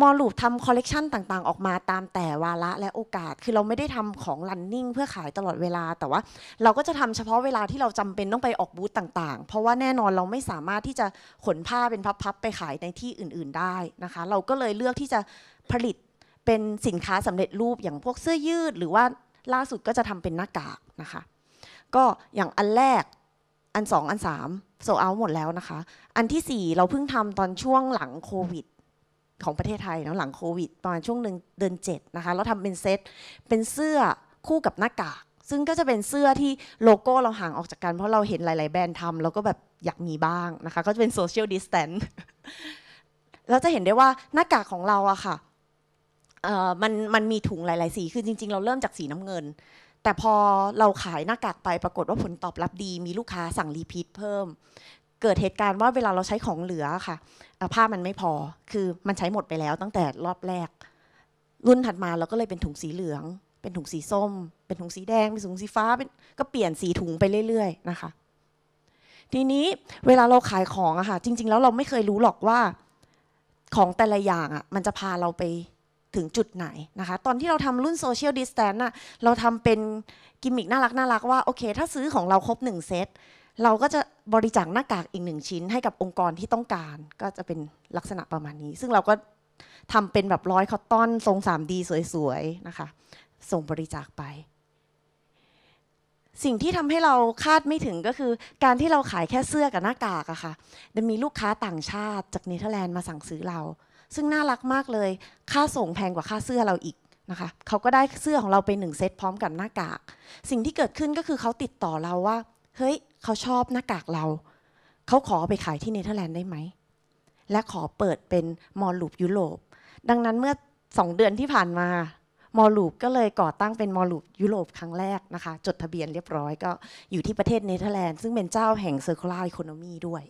มอลลูปทำคอลเลกชันต่างๆ ออกมาตามแต่วาระและโอกาส คือเราไม่ได้ทำของลันนิ่งเพื่อขายตลอดเวลา แต่ว่า เราก็จะทำเฉพาะเวลาที่เราจำเป็นต้องไปออกบูธต่าง ๆ เพราะว่าแน่นอนเราไม่สามารถที่จะขนผ้าเป็นพับๆไปขายในที่อื่นๆได้นะคะ เราก็เลยเลือกที่จะผลิตเป็นสินค้าสำเร็จรูปอย่างพวกเสื้อยืด หรือว่าล่าสุดก็จะทำเป็นหน้ากากนะคะ ก็อย่างอันแรก อันสอง อันสามโซเอาหมดแล้วนะคะ อันที่4เราเพิ่งทำตอนช่วงหลังโควิดของประเทศไทยเนาะหลังโควิดประมาณช่วงหนึ่งเดือน7นะคะเราทำเป็นเซตเป็นเสื้อคู่กับหน้ากากซึ่งก็จะเป็นเสื้อที่โลโก้เราห่างออกจากกันเพราะเราเห็นหลาย ๆ แบรนด์ทำเราก็แบบอยากมีบ้างนะคะก็จะเป็นโซเชียลดิสแตนต์เราจะเห็นได้ว่าหน้ากากของเราอะค่ะมันมันมีถุงหลาย ๆ สีคือจริง ๆ เราเริ่มจากสีน้ำเงินแต่พอเราขายหน้ากากไปปรากฏว่าผลตอบรับดี มีลูกค้าสั่งรีพีทเพิ่ม เกิดเหตุการณ์ว่าเวลาเราใช้ของเหลือค่ะ ผ้ามันไม่พอคือมันใช้หมดไปแล้วตั้งแต่รอบแรกรุ่นถัดมาเราก็เลยเป็นถุงสีเหลือง เป็นถุงสีส้ม เป็นถุงสีแดง เป็นถุงสีฟ้าก็เปลี่ยนสีถุงไปเรื่อยๆนะคะ ทีนี้เวลาเราขายของอะค่ะ จริงๆแล้วเราไม่เคยรู้หรอกว่าของแต่ละอย่างอะมันจะพาเราไปถึงจุดไหนนะคะตอนที่เราทำรุ่นโซเชียลดิสแตนน่ะเราทำเป็นกิมมิกน่ารักน่ารักว่าโอเค ถ้าซื้อของเราครบ 1 เซต เราก็จะบริจาคหน้ากากอีกหนึ่งชิ้นให้กับองค์กรที่ต้องการ ก็จะเป็นลักษณะประมาณนี้ ซึ่งเราก็ทำเป็นแบบร้อยคอตตอน ทรง 3D สวยๆนะคะส่งบริจาคไป สิ่งที่ทำให้เราคาดไม่ถึงก็คือ การที่เราขายแค่เสื้อกับหน้ากากอะคะ่ะจะมีลูกค้าต่างชาติ จากเนเธอร์แลนด์มาสั่งซื้อเราซึ่งน่ารักมากเลย ค่าส่งแพงกว่าค่าเสื้อเราอีกนะคะ เขาก็ได้เสื้อของเราไปหนึ่งเซตพร้อมกับหน้ากาก สิ่งที่เกิดขึ้นก็คือเขาติดต่อเราว่า เฮ้ย เขาชอบหน้ากากเรา เขาขอไปขายที่เนเธอร์แลนด์ได้ไหมและขอเปิดเป็นมอลลูปยุโรป ดังนั้นเมื่อ2เดือนที่ผ่านมา มอลลูปก็เลยก่อตั้งเป็นมอลลูปยุโรปครั้งแรกนะคะ จดทะเบียนเรียบร้อยก็อยู่ที่ประเทศเนเธอร์แลนด์ซึ่งเป็นเจ้าแห่งเซอร์คูลาร์อีโคโนมีด้วย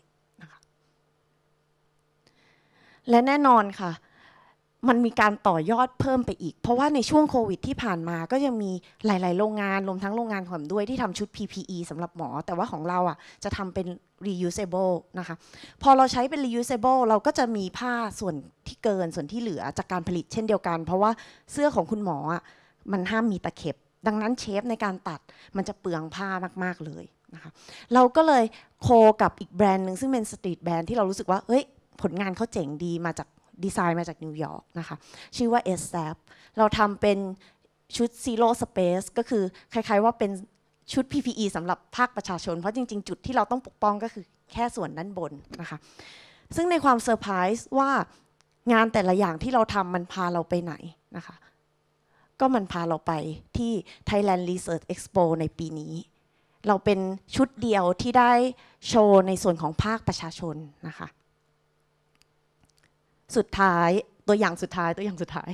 และแน่นอนค่ะ มันมีการต่อยอดเพิ่มไปอีกเพราะว่าในช่วงโควิดที่ผ่านมาก็ยังมีหลาย ๆ โรงงานรวมทั้งโรงงานผมด้วยที่ทำชุด PPE สำหรับหมอแต่ว่าของเราอ่ะจะทำเป็น reusable นะคะพอเราใช้เป็น reusable เราก็จะมีผ้าส่วนที่เกินส่วนที่เหลือจากการผลิตเช่นเดียวกัน เพราะว่าเสื้อของคุณหมออ่ะมันห้ามมีตะเข็บดังนั้นเชฟในการตัดมันจะเปลืองผ้ามาก ๆ เลยนะคะเราก็เลยโคกับอีกแบรนด์หนึ่งซึ่งเป็นสตรีทแบรนด์ที่เรารู้สึกว่าเฮ้ยผลงานเขาเจ๋งดีมาจากดีไซน์มาจากนิวยอร์กนะคะชื่อว่า s a p เราทำเป็นชุด Zero Space ก็คือคล้ายๆ ว่าเป็นชุด PPE สำหรับภาคประชาชน เพราะจริงๆจุดที่เราต้องปกป้องก็คือแค่ส่วนด้านบนนะคะ ซึ่งในความเซอร์ไพรส์ว่างานแต่ละอย่างที่เราทำมันพาเราไปไหนนะคะ ก็มันพาเราไปที่ Thailand Research Expo ในปีนี้ เราเป็นชุดเดียวที่ได้โชว์ในส่วนของภาคประชาชนนะคะสุดท้ายตัวอย่างสุดท้ายตัวอย่างสุดท้าย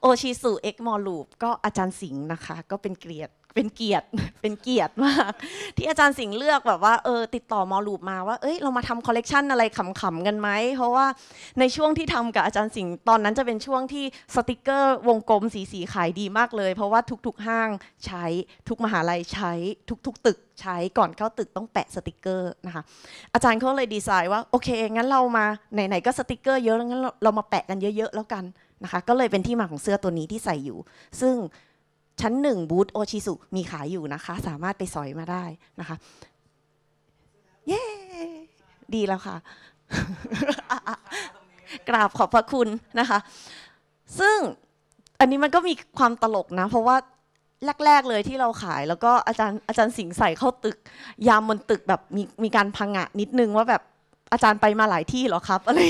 โอชิสุเอ็กมอลลูป ก็อาจารย์สิงห์นะคะ ก็เป็นเกียรติเป็นเกียรติเป็นเกียรติมาก ที่อาจารย์สิงห์เลือกแบบว่าเออติดต่อมอลูปมาว่าเอ้ยเรามาทำคอลเลกชันอะไรขำๆกันไหมเพราะว่าในช่วงที่ทำกับอาจารย์สิงห์ตอนนั้นจะเป็นช่วงที่สติกเกอร์วงกลมสีๆขายดีมากเลย เพราะว่าทุก ๆห้างใช้ทุกมหาลัยใช้ทุกๆตึกใช้ก่อนเข้าตึกต้องแปะสติกเกอร์นะคะ อาจารย์เขาเลยดีไซน์ว่าโอเคงั้นเรามาไหนๆก็สติกเกอร์เยอะงั้นเรามาแปะกันเยอะ ๆแล้วกันนะคะ ก็เลยเป็นที่มาของเสื้อตัวนี้ที่ใส่อยู่ ซึ่งชั้นหนึ่งบูธ โอชิสุ มีขายอยู่นะคะ สามารถไปสอยมาได้นะคะ เย้ ดีแล้วค่ะ กราบขอบพระคุณนะคะ ซึ่งอันนี้มันก็มีความตลกนะ เพราะว่าแรก ๆเลยที่เราขาย แล้วก็ อาจารย์ อาจารย์สิงใส่เข้าตึก ยามบนตึกแบบมีมีการพังอะนิดนึงว่าแบบอาจารย์ไปมาหลายที่หรอครับอะไร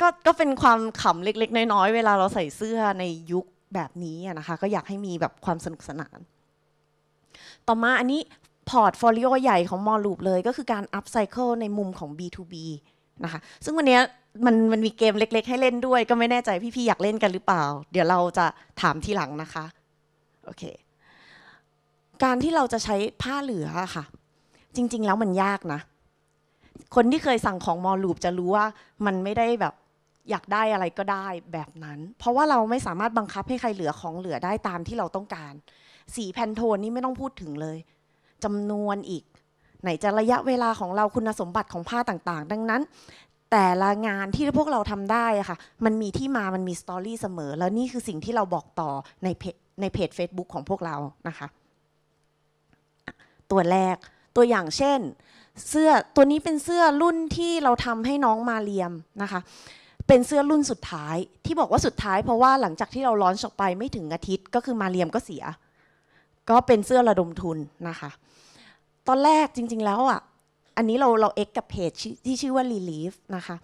ก็ก็เป็นความขำเล็กๆ น้อยๆเวลาเราใส่เสื้อในยุคแบบนี้นะคะก็อยากให้มีแบบความสนุกสนาน ต่อมาอันนี้พอร์ตโฟลิโอใหญ่ของมอลลูปเลยก็คือการอัพไซเคิลในมุมของ B2B นะคะซึ่งวันนี้มันมันมีเกมเล็ก ๆ ให้เล่นด้วย ก็ไม่แน่ใจพี่ๆอยากเล่นกันหรือเปล่า เดี๋ยวเราจะถามทีหลังนะคะโอเคการที่เราจะใช้ผ้าเหลือค่ะจริงๆแล้วมันยากนะคนที่เคยสั่งของมอลลูปจะรู้ว่ามันไม่ได้แบบอยากได้อะไรก็ได้แบบนั้น เพราะว่าเราไม่สามารถบังคับให้ใครเหลือของเหลือได้ตามที่เราต้องการ สีแพนโทนนี่ไม่ต้องพูดถึงเลยจำนวนอีกไหนจะระยะเวลาของเราคุณสมบัติของผ้าต่างๆ ดังนั้น แต่ละงานที่พวกเราทำได้ค่ะมันมีที่มามันมีสตอรี่เสมอ แล้วนี่คือสิ่งที่เราบอกต่อ ในเพจในเพจ Facebook ของพวกเรานะคะ ตัวแรกตัวอย่างเช่น เสื้อตัวนี้เป็นเสื้อรุ่นที่เราทำให้น้องมาเรียมนะคะเป็นเสื้อรุ่นสุดท้าย ที่บอกว่าสุดท้ายเพราะว่าหลังจากที่เราล้อนออกไปไม่ถึงอาทิตย์ก็คือมาเรียมก็เสีย ก็เป็นเสื้อระดมทุนนะคะ ตอนแรกจริง ๆแล้วอ่ะอันนี้เราเราเอ็กกับเพจที่ชื่อว่า Relief นะคะ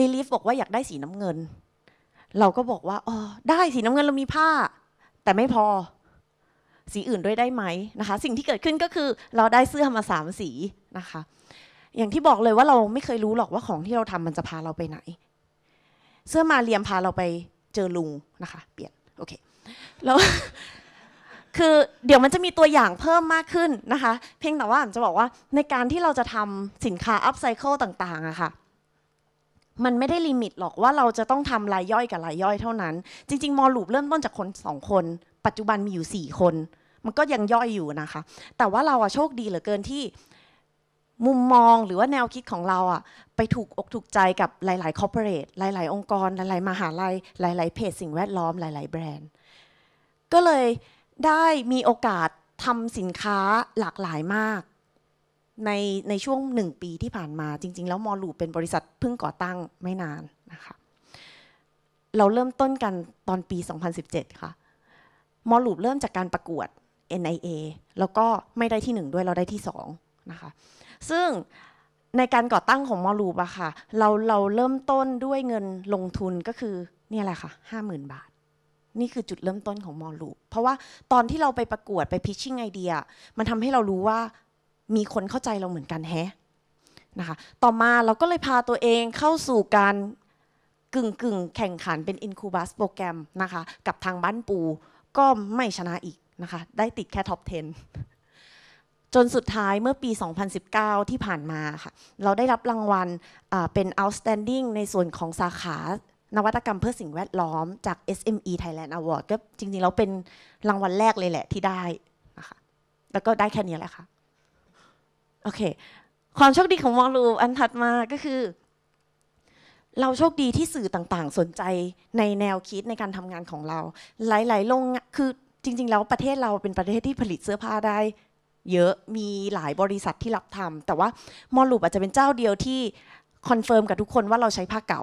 Relief บอกว่าอยากได้สีน้ำเงิน เราก็บอกว่าอ๋อได้สีน้ำเงินเรามีผ้า แต่ไม่พอ สีอื่นด้วยได้ไหมนะคะ สิ่งที่เกิดขึ้นก็คือ เราได้เสื้อมาสามสีนะคะ อย่างที่บอกเลยว่าเราไม่เคยรู้หรอกว่าของที่เราทำมันจะพาเราไปไหนเสื้อมาเรียมพาเราไปเจอลุงนะคะ เปลี่ยนโอเคแล้วคือเดี๋ยวมันจะมีตัวอย่างเพิ่มมากขึ้นนะคะ เพียงแต่ว่าจะบอกว่าในการที่เราจะทำสินค้าอัพไซเคิลต่างๆอะค่ะมันไม่ได้ลิมิตหรอกว่าเราจะต้องทำรายย่อยกับรายย่อยเท่านั้น จริงๆ มอลูปเริ่มต้นจากคน2คน ปัจจุบันมีอยู่4คนมันก็ยังย่อยอยู่นะคะ แต่ว่าเราอะโชคดีเหลือเกินที่มุมมองหรือว่าแนวคิดของเราอะไปถูกอกถูกใจกับหลาย ๆ คอร์เปอเรท หลาย ๆ องค์กร หลาย ๆ มหาลัย หลาย ๆ เพจสิ่งแวดล้อม หลาย ๆ แบรนด์ ก็เลยได้มีโอกาสทำสินค้าหลากหลายมาก ในในช่วงหนึ่งปีที่ผ่านมา จริง ๆ แล้วมอลูเป็นบริษัทเพิ่งก่อตั้งไม่นานนะคะ เราเริ่มต้นกันตอนปี 2017 ค่ะ มอลูปเริ่มจากการประกวด NIA แล้วก็ไม่ได้ที่หนึ่งด้วยเราได้ที่สองนะคะซึ่งในการก่อตั้งของมอลูปอะค่ะเราเราเริ่มต้นด้วยเงินลงทุนก็คือเนี่ยแหละค่ะห้าหมื่นบาท นี่คือจุดเริ่มต้นของมอลูปเพราะว่าตอนที่เราไปประกวดไปพิชชิ่งไอเดีย มันทำให้เรารู้ว่ามีคนเข้าใจเราเหมือนกันแฮะนะคะต่อมาเราก็เลยพาตัวเองเข้าสู่การกึ่งกึ่งแข่งขันเป็นอินคูบัสโปรแกรมนะคะกับทางบ้านปูก็ไม่ชนะอีกนะคะ ได้ติดแค่ท็อป10จนสุดท้ายเมื่อปี 2019 ที่ผ่านมาค่ะ เราได้รับรางวัลเป็น outstanding ในส่วนของสาขานวัตกรรมเพื่อสิ่งแวดล้อมจาก SME Thailand Award ก็จริงๆเราเป็นรางวัลแรกเลยแหละที่ได้ นะคะ แล้วก็ได้แค่นี้แหละค่ะ โอเค ความโชคดีของมอลูอันถัดมา ก็คือ เราโชคดีที่สื่อต่างๆ สนใจในแนวคิดในการทำงานของเรา หลายๆ ลง คือจริงๆ แล้วประเทศเราเป็นประเทศที่ผลิตเสื้อผ้าได้เยอะมีหลายบริษัทที่รับทำแต่ว่ามอลลูปอาจจะเป็นเจ้าเดียวที่คอนเฟิร์มกับทุกคนว่าเราใช้ผ้าเก่า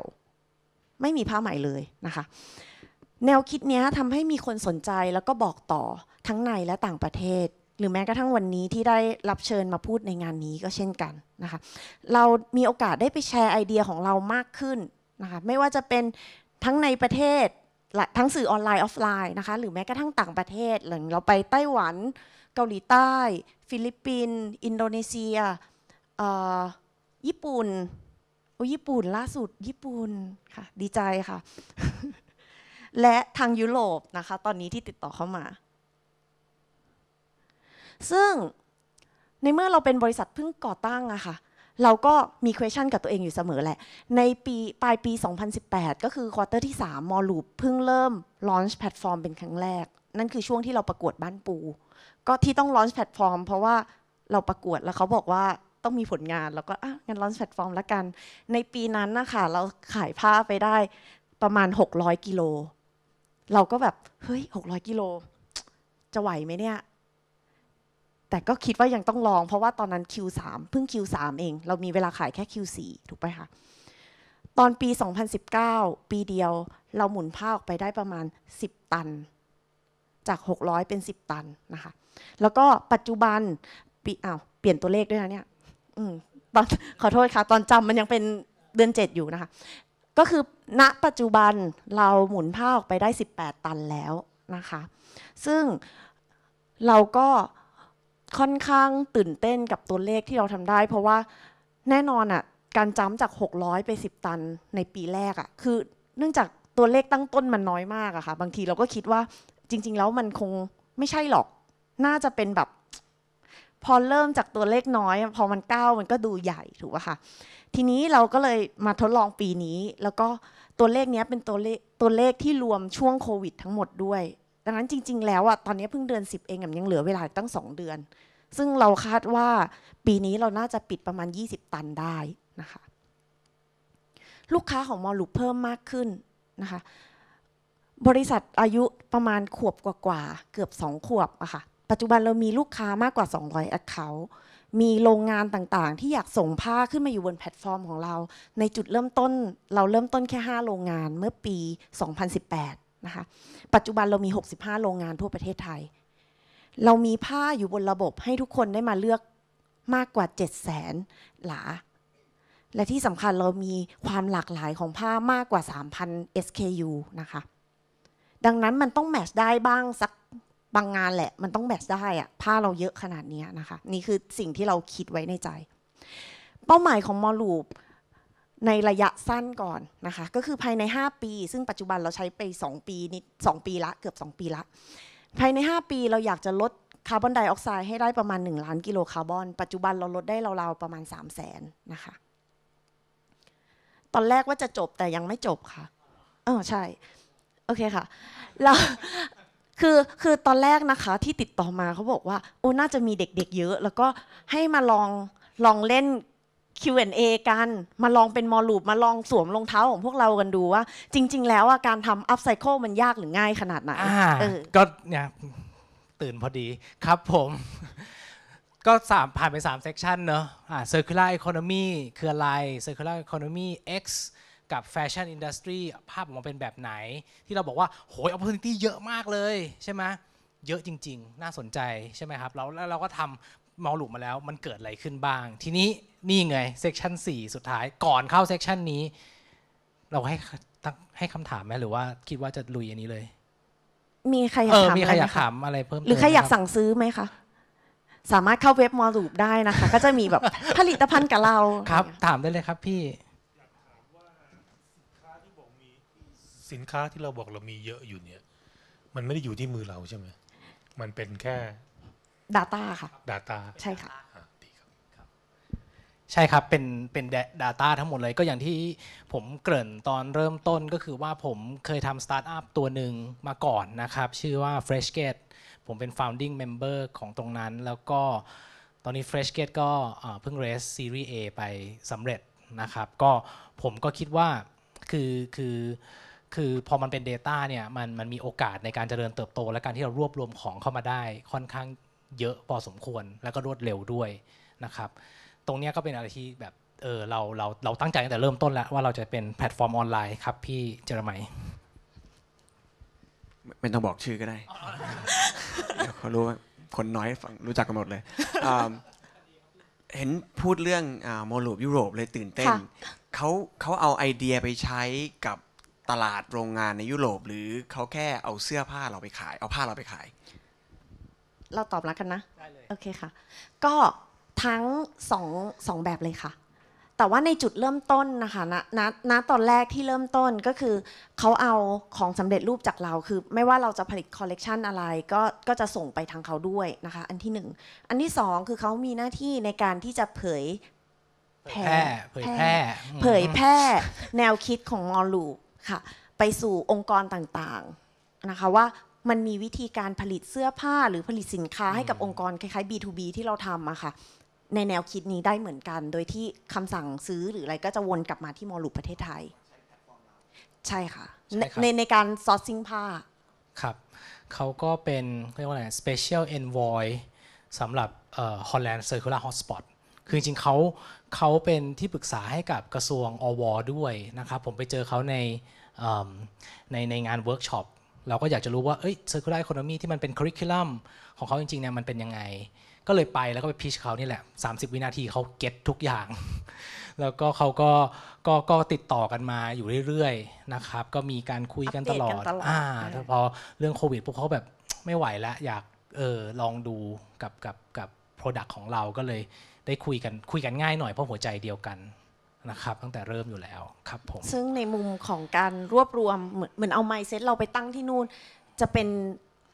ไม่มีผ้าใหม่เลยนะคะ แนวคิดนี้ทำให้มีคนสนใจแล้วก็บอกต่อทั้งในและต่างประเทศหรือแม้กระทั่งวันนี้ที่ได้รับเชิญมาพูดในงานนี้ก็เช่นกันนะคะเรามีโอกาสได้ไปแชร์ไอเดียของเรามากขึ้นนะคะไม่ว่าจะเป็นทั้งในประเทศทั้งสื่อออนไลน์ออฟไลน์นะคะ หรือแม้กระทั่งต่างประเทศหลังเราไปไต้หวันเกาหลีใต้ ฟิลิปปินส์อินโดนีเซียญี่ปุ่นโอ้ญี่ปุ่นล่าสุด ญี่ปุ่นค่ะดีใจค่ะ และทางยุโรปนะคะตอนนี้ที่ติดต่อเข้ามา ซึ่งในเมื่อเราเป็นบริษัทเพิ่งก่อตั้งอะค่ะเราก็มี question กับตัวเองอยู่เสมอแหละ ในปีปลายปี 2018 ก็คือควอเตอร์ที่3มอลูปเพิ่งเริ่ม launch แพลตฟอร์มเป็นครั้งแรก นั่นคือช่วงที่เราประกวดบ้านปูก็ที่ต้องลอนช์แพลตฟอร์มเพราะว่าเราประกวดแล้วเขาบอกว่าต้องมีผลงานแล้วก็อ่ะงั้นลอนช์แพลตฟอร์มละกัน ในปีนั้นนะคะเราขายผ้าไปได้ประมาณ 600กิโลเราก็แบบเฮ้ย600กิโลจะไหวไหมเนี่ยแต่ก็คิดว่ายังต้องลอง เพราะว่าตอนนั้น Q3 เพิ่ง Q3 เอง เรามีเวลาขายแค่ Q4 ถูกไหมคะตอนปี 2019 ปีเดียวเราหมุนผ้าออกไปได้ประมาณ 10 ตันจาก600เป็น10ตันนะคะแล้วก็ปัจจุบันปีอ้าวเปลี่ยนตัวเลขด้วยนะเนี่ยอืมตอนขอโทษค่ะ ตอนจำมันยังเป็นเดือนเจ็ดอยู่นะคะก็คือณปัจจุบันเราหมุนผ้าออกไปได้ 18 ตันแล้วนะคะ ซึ่งเราก็ค่อนข้างตื่นเต้นกับตัวเลขที่เราทำได้ เพราะว่าแน่นอนอะ่ะการจ้ำจาก600ไป10 ตันในปีแรกอะ่ะ คือ เนื่องจากตัวเลขตั้งต้นมันน้อยมากอะค่ะ บางทีเราก็คิดว่าจริง ๆ แล้วมันคงไม่ใช่หรอกน่าจะเป็นแบบพอเริ่มจากตัวเลขน้อยพอมันเก้ามันก็ดูใหญ่ถูกป่ะคะทีนี้เราก็เลยมาทดลองปีนี้แล้วก็ตัวเลขนี้เป็นตัวเลขตัวเลขที่รวมช่วงโควิดทั้งหมดด้วย ดังนั้นจริง ๆ แล้วอะตอนนี้เพิ่งเดือน 10 เองยังเหลือเวลาตั้ง2เดือน ซึ่งเราคาดว่าปีนี้เราน่าจะปิดประมาณ20ตันได้นะคะลูกค้าของมอลูเพิ่มมากขึ้นนะคะบริษัทอายุประมาณขวบกว่าๆเกือบ2ขวบอะคะ่ะปัจจุบันเรามีลูกค้ามากกว่า 200 Account มีโรงงานต่างๆ ที่อยากส่งผ้าขึ้นมาอยู่บนแพลตฟอร์มของเรา ในจุดเริ่มต้นเราเริ่มต้นแค่ 5 โรงงานเมื่อปี 2018 นะคะ ปัจจุบันเรามี 65 โรงงานทั่วประเทศไทย เรามีผ้าอยู่บนระบบให้ทุกคนได้มาเลือกมากกว่า 7 0 0 0 0 0 หลา และที่สำคัญเรามีความหลากหลายของผ้ามากกว่า 3,000 SKU นะคะ ดังนั้นมันต้องแมชได้บ้างสักางงานแหละมันต้องแบทได้อะผ้าเราเยอะขนาดนี้นะคะนี่คือสิ่งที่เราคิดไว้ในใจ เป้าหมายของมอลูปในระยะสั้นก่อนนะคะ ก็คือภายใน 5 ปี ซึ่งปัจจุบันเราใช้ไป2ปีนิด2ปีละ เกือบ2ปีละ ภายใน5ปีเราอยากจะลดคาร์บอนไดออกไซด์ให้ได้ประมาณ1ล้านกิโลคาร์บอนปัจจุบันเราลดได้ราวๆประมาณ3 0 0แสนนะคะตอนแรกว่าจะจบแต่ยังไม่จบค่ะ เออใช่โอเคค่ะเราคือคือตอนแรกนะคะ ที่ติดต่อมาเขาบอกว่า โอ้ น่าจะมีเด็กๆ เยอะ แล้วก็ให้มาลองลองเล่น Q&A กันมาลองเป็นมอลูป มาลองสวมรองเท้าของพวกเรากันดูว่า จริงๆ แล้วอการทำอัพไซเคิลมันยากหรือง่ายขนาดไหน
ก็เนี่ย ตื่นพอดีครับผมก็สามผ่านไป3เซกชันเนอะอ่า circular economy คืออะไร circular economy X กับแฟชั่นอินดัสทรีภาพออกมาเป็นแบบไหน ที่เราบอกว่า โหยโอกาสเยอะมากเลยใช่ไหมเยอะจริงๆ น่าสนใจใช่ไหมครับแล้วเราก็ทำมอลลุมาแล้ว มันเกิดอะไรขึ้นบ้าง ทีนี้นี่ไงเซกชัน4สุดท้ายก่อนเข้าเซกชันนี้ เราให้ตั้งให้คำถามไหมหรือว่าคิดว่าจะลุยอันนี้เลย มีใครอยากถามมีใครอยากถามอะไรเพิ่มหรือใครอยากส
ั่งซื้อไหมคะสามารถเข้าเว็บมอลลูปได้นะคะ ก็จะมีแบบผลิตภัณฑ์กับเราครับ
ถามได้เลยครับพี่
สินค้าที่เราบอกเรามีเยอะอยู่เนี่ย มันไม่ได้อยู่ที่มือเราใช่ไหมมันเป็นแค่ Data ค่ะ Data ใช่ค่ะ ดีครั
บ ใช่ครับ เป็นเป็น Data ทั้งหมดเลย ก็อย่างที่ผมเกริ่นตอนเริ่มต้นก็คือว่าผมเคยทำสตาร์ทอัพตัวหนึ่งมาก่อนนะครับ ชื่อว่า Freshgate ผมเป็น founding member ของตรงนั้น แล้วก็ตอนนี้ Freshgate ก็เเพิ่ง raise Series A ไปสำเร็จนะครับ ก็ผมก็คิดว่าคือคือคือพอมันเป็น Data เนี่ยมันมันมีโอกาสในการเจริญเติบโต และการที่เรารวบรวมของเข้ามาได้ค่อนข้างเยอะพอสมควรแล้วก็รวดเร็วด้วยนะครับ ตรงนี้ก็เป็นอะไรที่แบบเออเราเราเราตั้งใจตั้งแต่เริ่มต้นแล้วว่าเราจะเป็นแพลตฟอร์มออนไลน์ ครับพ
ี่เจรมัยไม่ต้องบอกชื่อก็ได้เดี๋ยวเขารู้ว่าคนน้อยฟังรู้จักกันหมดเลยเห็นพูดเรื่องโมลลบยุโรป เลยตื่นเต้นเขาเขาเอาไอเดียไปใช้กับตลาดโรงงานในยุโรปหรือเขาแค่เอาเสื้อผ้าเราไปขาย เอาผ้าเราไปขาย
เราตอบรับกันนะโอเคค่ะ ก็ทั้งสองสองแบบเลยค่ะ แต่ว่าในจุดเริ่มต้นนะคะณณณตอนแรกที่เริ่มต้นก็คือเขาเอาของสำเร็จรูปจากเราคือไม่ว่าเราจะผลิตคอลเลกชันอะไรก็ก็จะส่งไปทางเขาด้วยนะคะ อันที่หนึ่ง อันที่สอง คือเขามีหน้าที่ในการที่จะเผย
แพร่เผยแพร่เผยแพร่
แนวคิดของมอลลูกค่ะไปสู่องค์กรต่างๆนะคะว่ามันมีวิธีการผลิตเสื้อผ้าหรือผลิตสินค้าให้กับองค์กรคล้ายๆ B2B ที่เราทำอะค่ะในแนวคิดนี้ได้เหมือนกัน โดยที่คำสั่งซื้อหรืออะไรก็จะวนกลับมาที่มอลลูประเทศไทย ใช่ค่ะใคในในการซอร์ซิ่งผ้า
ครับเขาก็เป็นเรียกว่าอะไร special envoy สำหรับ Holland Circular Hotspot คือจริงๆเขาเขาเป็นที่ปรึกษาให้กับกระทรวงอวด้วยนะครับผมไปเจอเขาในในในงานเวิร์กช็อป เราก็อยากจะรู้ว่าเอ้ย์ i r c u l a อ e โคโนมีที่มันเป็นคริคิลัมของเขาจริงๆเนี่ยมันเป็นยังไง ก็เลยไปแล้วก็ไปพิชเขานี่แหละ30 วินาทีเขาเก็ตทุกอย่าง แล้วก็เขาก็ก็ก็ติดต่อกันมาอยู่เรื่อยๆนะครับก็มีการคุยกันตลอดอ่าพอเรื่องโควิดพวกเขาแบบไม่ไหวแล้วอยากเออลองดูกับกับกับ Product ของเราก็เลยได้คุยกันคุยกันง่ายหน่อยเพราะหัวใจเดียวกันนะครับตั้งแต่เริ่มอยู่แล้วครับผม ซึ่ง
ในมุมของการรวบรวม เหมือนเหมือนเอาไมซ์เซ็ตเราไปตั้งที่นู่นจะเป็น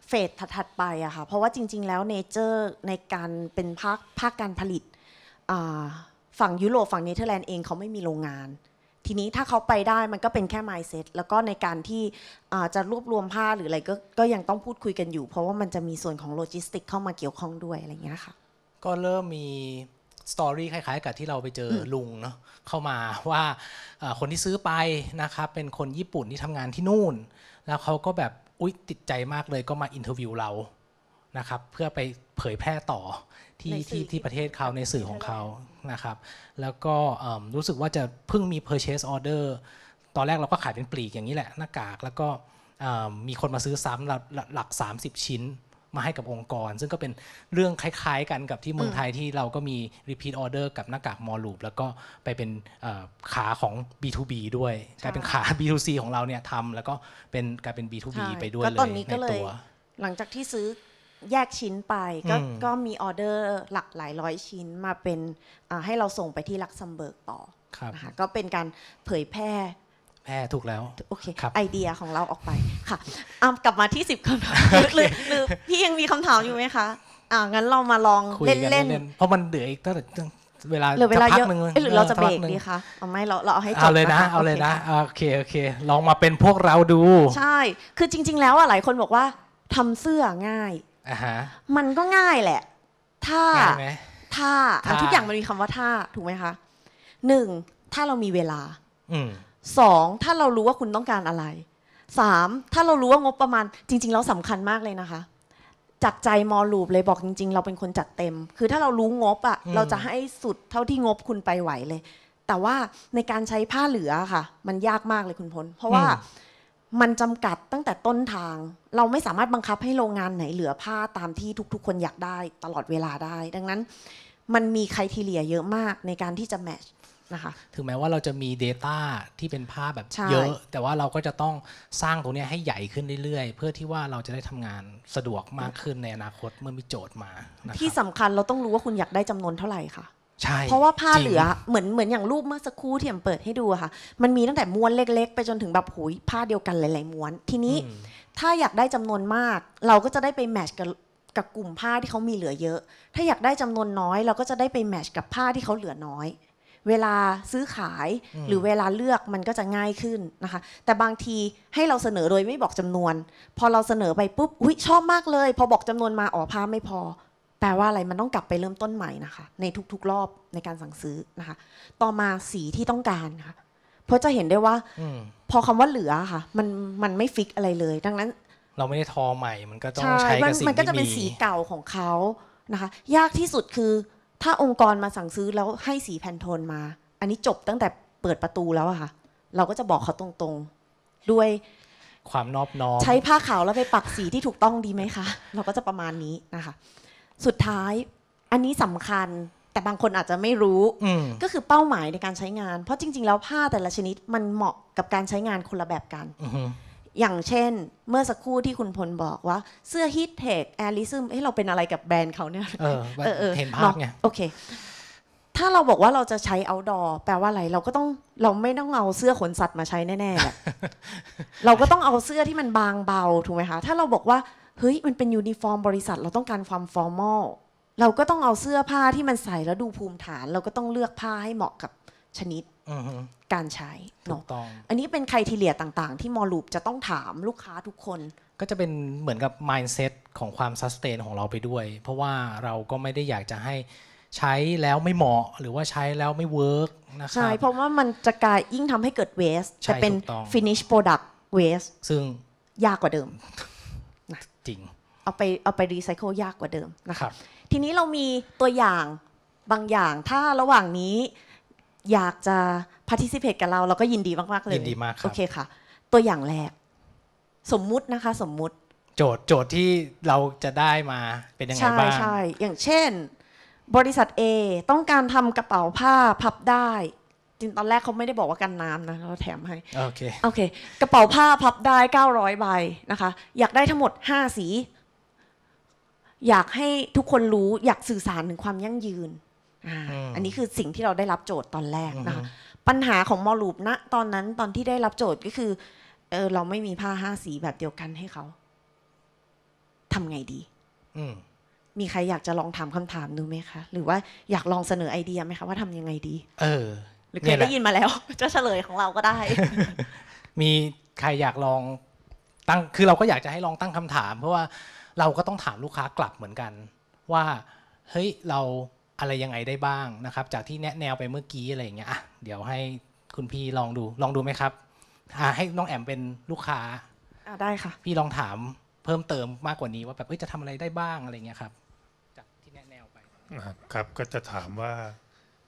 เฟสถัดๆไปอะค่ะเพราะว่าจริงๆแล้วเนเจอร์ในการเป็นภาคภาคการผลิต ฝั่งยุโรปฝั่งเนเธอร์แลนด์เองเขาไม่มีโรงงาน ทีนี้ถ้าเขาไปได้มันก็เป็นแค่ไมซ์เซ็ตแล้วก็ในการที่จะรวบรวมผ้า หรืออะไรก็ก็ยังต้องพูดคุยกันอยู่ เพราะว่ามันจะมี
ส่วนของโลจิสติกเข้ามาเกี่ยวข้องด้วยอะไรเงี้ยค่ะก็เริ่มมีสตอรี่คล้ายๆกับที่เราไปเจอลุงเนาะเข้ามาว่าคนที่ซื้อไปนะครับเป็นคนญี่ปุ่นที่ทำงานที่นู่น แล้วเขาก็แบบอุ๊ยติดใจมากเลยก็มาอินเทอร์วิวเรานะครับเพื่อไปเผยแพร่ต่อที่ที่ที่ประเทศเขาในสื่อของเขานะครับ แล้วก็รู้สึกว่าจะเพิ่งมี purchase order ตอนแรกเราก็ขายเป็นปลีกอย่างนี้แหละ หน้ากากแล้วก็มีคนมาซื้อซ้ำหลัก 30 ชิ้นมาให้กับองค์กร ซึ่งก็เป็นเรื่องคล้ายๆกันกับที่เมืองไทยที่เราก็มี repeat order กับหน้ากากมอลูปแล้วก็ไปเป็นขาของ B2B ด้วยกลายเป็นขา B2C ของเราเนี่ยทำแล้วก็เป็นกลายเป็น B2B ไปด้วยเลยในตัว
หลังจากที่ซื้อแยกชิ้นไปก็ก็มีออเดอร์หลักหลายร้อยชิ้นมาเป็นให้เราส่งไปที่ลักซัมเบิร์กต่อนะคะก็เป็นการเผยแพร่แม่ถูกแล้วโอเคไอเดียของเราออกไปค่ะกลับมาที่สิบคำถามหรือพี่ยังมีคำถามอยู่ไหมคะ อ่างั้นเรามาลองเล่นเล่น
เพราะมันเหลืออีกตั้งแต่เวลาหรือเ
วลาเยอะหรือเราจะเบรกดีคะเอาไม่เราเราเอาให้จบเอาเลยนะ เอาเลยนะ
โอเค โอเค ลองมาเป็นพวกเราดู ใช
่คือจริง ๆ แล้วอ่ะหลายคนบอกว่า ทำเสื้อง่ายอ่ะฮะมันก็ง่ายแหละ ถ้าถ้าทุกอย่างมันมีคำว่าถ้าถูกไหมคะหนึ่งถ้าเรามีเวลา อืสองถ้าเรารู้ว่าคุณต้องการอะไรสามถ้าเรารู้ว่างบประมาณจริงๆแล้วสำคัญมากเลยนะคะจากใจมอลูปเลยบอกจริงๆ เราเป็นคนจัดเต็ม คือถ้าเรารู้งบอะเราจะให้สุดเท่าที่งบคุณไปไหวเลย แต่ว่าในการใช้ผ้าเหลือค่ะ มันยากมากเลยคุณพลเพราะว่ามันจำกัดตั้งแต่ต้นทางเราไม่สามารถบังคับให้โรงงานไหนเหลือผ้าตามที่ทุก ๆ คนอยากได้ ตลอดเวลาได้ ดังนั้นมันมีใครทีเลียเยอะมากในการที่จะแมทชนะคะ
ถึงแม้ว่าเราจะมี Data ที่เป็นภาพแบบเยอะ แต่ว่าเราก็จะต้องสร้างตรงนี้ให้ใหญ่ขึ้นเรื่อยๆ เพื่อที่ว่าเราจะได้ทำงานสะดวกมากขึ้นในอนาคตเมื่อมีโจทย์มา ที่
สำคัญเราต้องรู้ว่าคุณอยากได้จำนวนเท่าไหร่ค่ะ
ใช่เพราะว่าผ้าเหลือ
เหมือนเหมือนอย่างรูปเมื่อสักครู่ที่ผมเปิดให้ดูค่ะ มันมีตั้งแต่ม้วนเล็กๆไปจนถึงแบบหุยผ้าเดียวกันหลาย ๆ ม้วนทีนี้ ถ้าอยากได้จำนวนมากเราก็จะได้ไปแมทช์กับกับกลุ่มผ้าที่เขามีเหลือเยอะถ้าอยากได้จำนวนน้อยเราก็จะได้ไปแมทช์กับผ้าที่เขาเหลือน้อยเวลาซื้อขายหรือเวลาเลือกมันก็จะง่ายขึ้นนะคะ แต่บางทีให้เราเสนอโดยไม่บอกจำนวน พอเราเสนอไปปุ๊บอุ้ยชอบมากเลย พอบอกจำนวนมาอ๋อพาไม่พอแปลว่าอะไรมันต้องกลับไปเริ่มต้นใหม่นะคะ ในทุกๆ รอบในการสั่งซื้อนะคะ ต่อมาสีที่ต้องการค่ะ เพราะจะเห็นได้ว่าพอคำว่าเหลือค่ะ มันมันไม่ฟิกอะไรเลย ดังนั้น
เราไม่ได้ทอใหม่มันก็ต้องใช้กับสีที่มีมันก็จะเป็นสี
เก่าของเขานะคะ ยากที่สุดคือถ้าองค์กรมาสั่งซื้อแล้วให้สีแพนโทนมา อันนี้จบตั้งแต่เปิดประตูแล้วอะค่ะเราก็จะบอกเขาตรงๆ ด้วย
ความนอบน้อมใช้ผ้า
ขาวแล้วไปปักสีที่ถูกต้องดีไหมคะเราก็จะประมาณนี้นะคะ สุดท้ายอันนี้สำคัญแต่บางคนอาจจะไม่รู้ก็คือเป้าหมายในการใช้งาน เพราะจริงๆแล้วผ้าแต่ละชนิดมันเหมาะกับการใช้งานคนละแบบกันอย่างเช่นเมื่อสักครู่ที่คุณพลบอกว่าเสื้อฮิตเทคแอลิซึมเฮ้เราเป็นอะไรกับแบรนด์เขาเนี่ยเออเออเห็นภาพไงโอเค ถ้าเราบอกว่าเราจะใช้เอาดอแปลว่าอะไรเราก็ต้องเราไม่ต้องเอาเสื้อขนสัตว์มาใช้แน่ๆแเราก็ต้องเอาเสื้อที่มันบางเบาถูกไหมคะ ถ้าเราบอกว่า เฮ้ย มันเป็นยูนิฟอร์มบริษัท เราต้องการความฟอร์มอลเราก็ต้องเอาเสื้อผ้าที่มันใส่แล้วดูภูมิฐาน เราก็ต้องเลือกผ้าให้เหมาะกับชนิดการใช้เนาะอันนี้เป็นใครทีเลียต่างๆที่มอลูปจะต้องถามลูกค้าทุกคน
ก็จะเป็นเหมือนกับ mindset ของความ sustain ของเราไปด้วย เพราะว่าเราก็ไม่ได้อยากจะให้ใช้แล้วไม่เหมาะหรือว่าใช้แล้วไม่เวิร์กนะครับ ใช่ เพร
าะว่ามันจะกลายยิ่งทำให้เกิดเวสจะเป็น finish product waste ซึ่งยากกว่าเดิม จริง เอาไปเอาไปรีไซเคิลยากกว่าเดิม นะครับ ทีนี้เรามีตัวอย่างบางอย่างถ้าระหว่างนี้อยากจะพาร์ทิซิเพตกับเรา เราก็ยินดีมากมากเลย ยินดีมากครับโอเคค่ะ ตัวอย่างแรก สมมุตินะคะ สมมุติ
โจทย์ โจทย์ที่เราจะได้มา เป็นยังไงบ้างใช่ใช่
อย่างเช่น บริษัท A ต้องการทำกระเป๋าผ้าพับได้ จริง ตอนแรกเขาไม่ได้บอกว่ากันน้ำนะเราแถมให้ โอเคโอเค กระเป๋าผ้าพับได้ 900ใบนะคะ อยากได้ทั้งหมด 5 สี อยากให้ทุกคนรู้อยากสื่อสารถึงความยั่งยืนอันนี้คือสิ่งที่เราได้รับโจทย์ตอนแรกนะคะปัญหาของมอลูปณตอนนั้นตอนที่ได้รับโจทย์ก็คือเออเราไม่มีผ้าห้าสีแบบเดียวกันให้เขาทำไงดีมีใครอยากจะลองถามคำถามดูไหมคะ หรือว่าอยากลองเสนอไอเดียไหมคะว่าทำ
ยังไงดี เออ หรือเคยได้ยินมาแล้ว
จะเฉลยของเราก็ได้
มีใครอยากลองตั้ง คือเราก็อยากจะให้ลองตั้งคำถาม เพราะว่าเราก็ต้องถามลูกค้ากลับเหมือนกัน ว่าเฮ้ยเราอะไรยังไงได้บ้างนะครับ จากที่แนะแนวไปเมื่อกี้อะไรอย่างเงี้ยอ่ะเดี๋ยวให้คุณพี่ลองดูลองดูไหมครับอ่าให้น้องแอมเป็นลูกค้าอ่าได้ค่ะ พี่ลองถาม เพิ่มเติมมากกว่านี้ว่าแบบเอ้ยจะทำอะไรได้
บ้างอะไรเงี้ยครับ
จากที่แนะแนวไป
นะครับครับ ก็จะถามว่า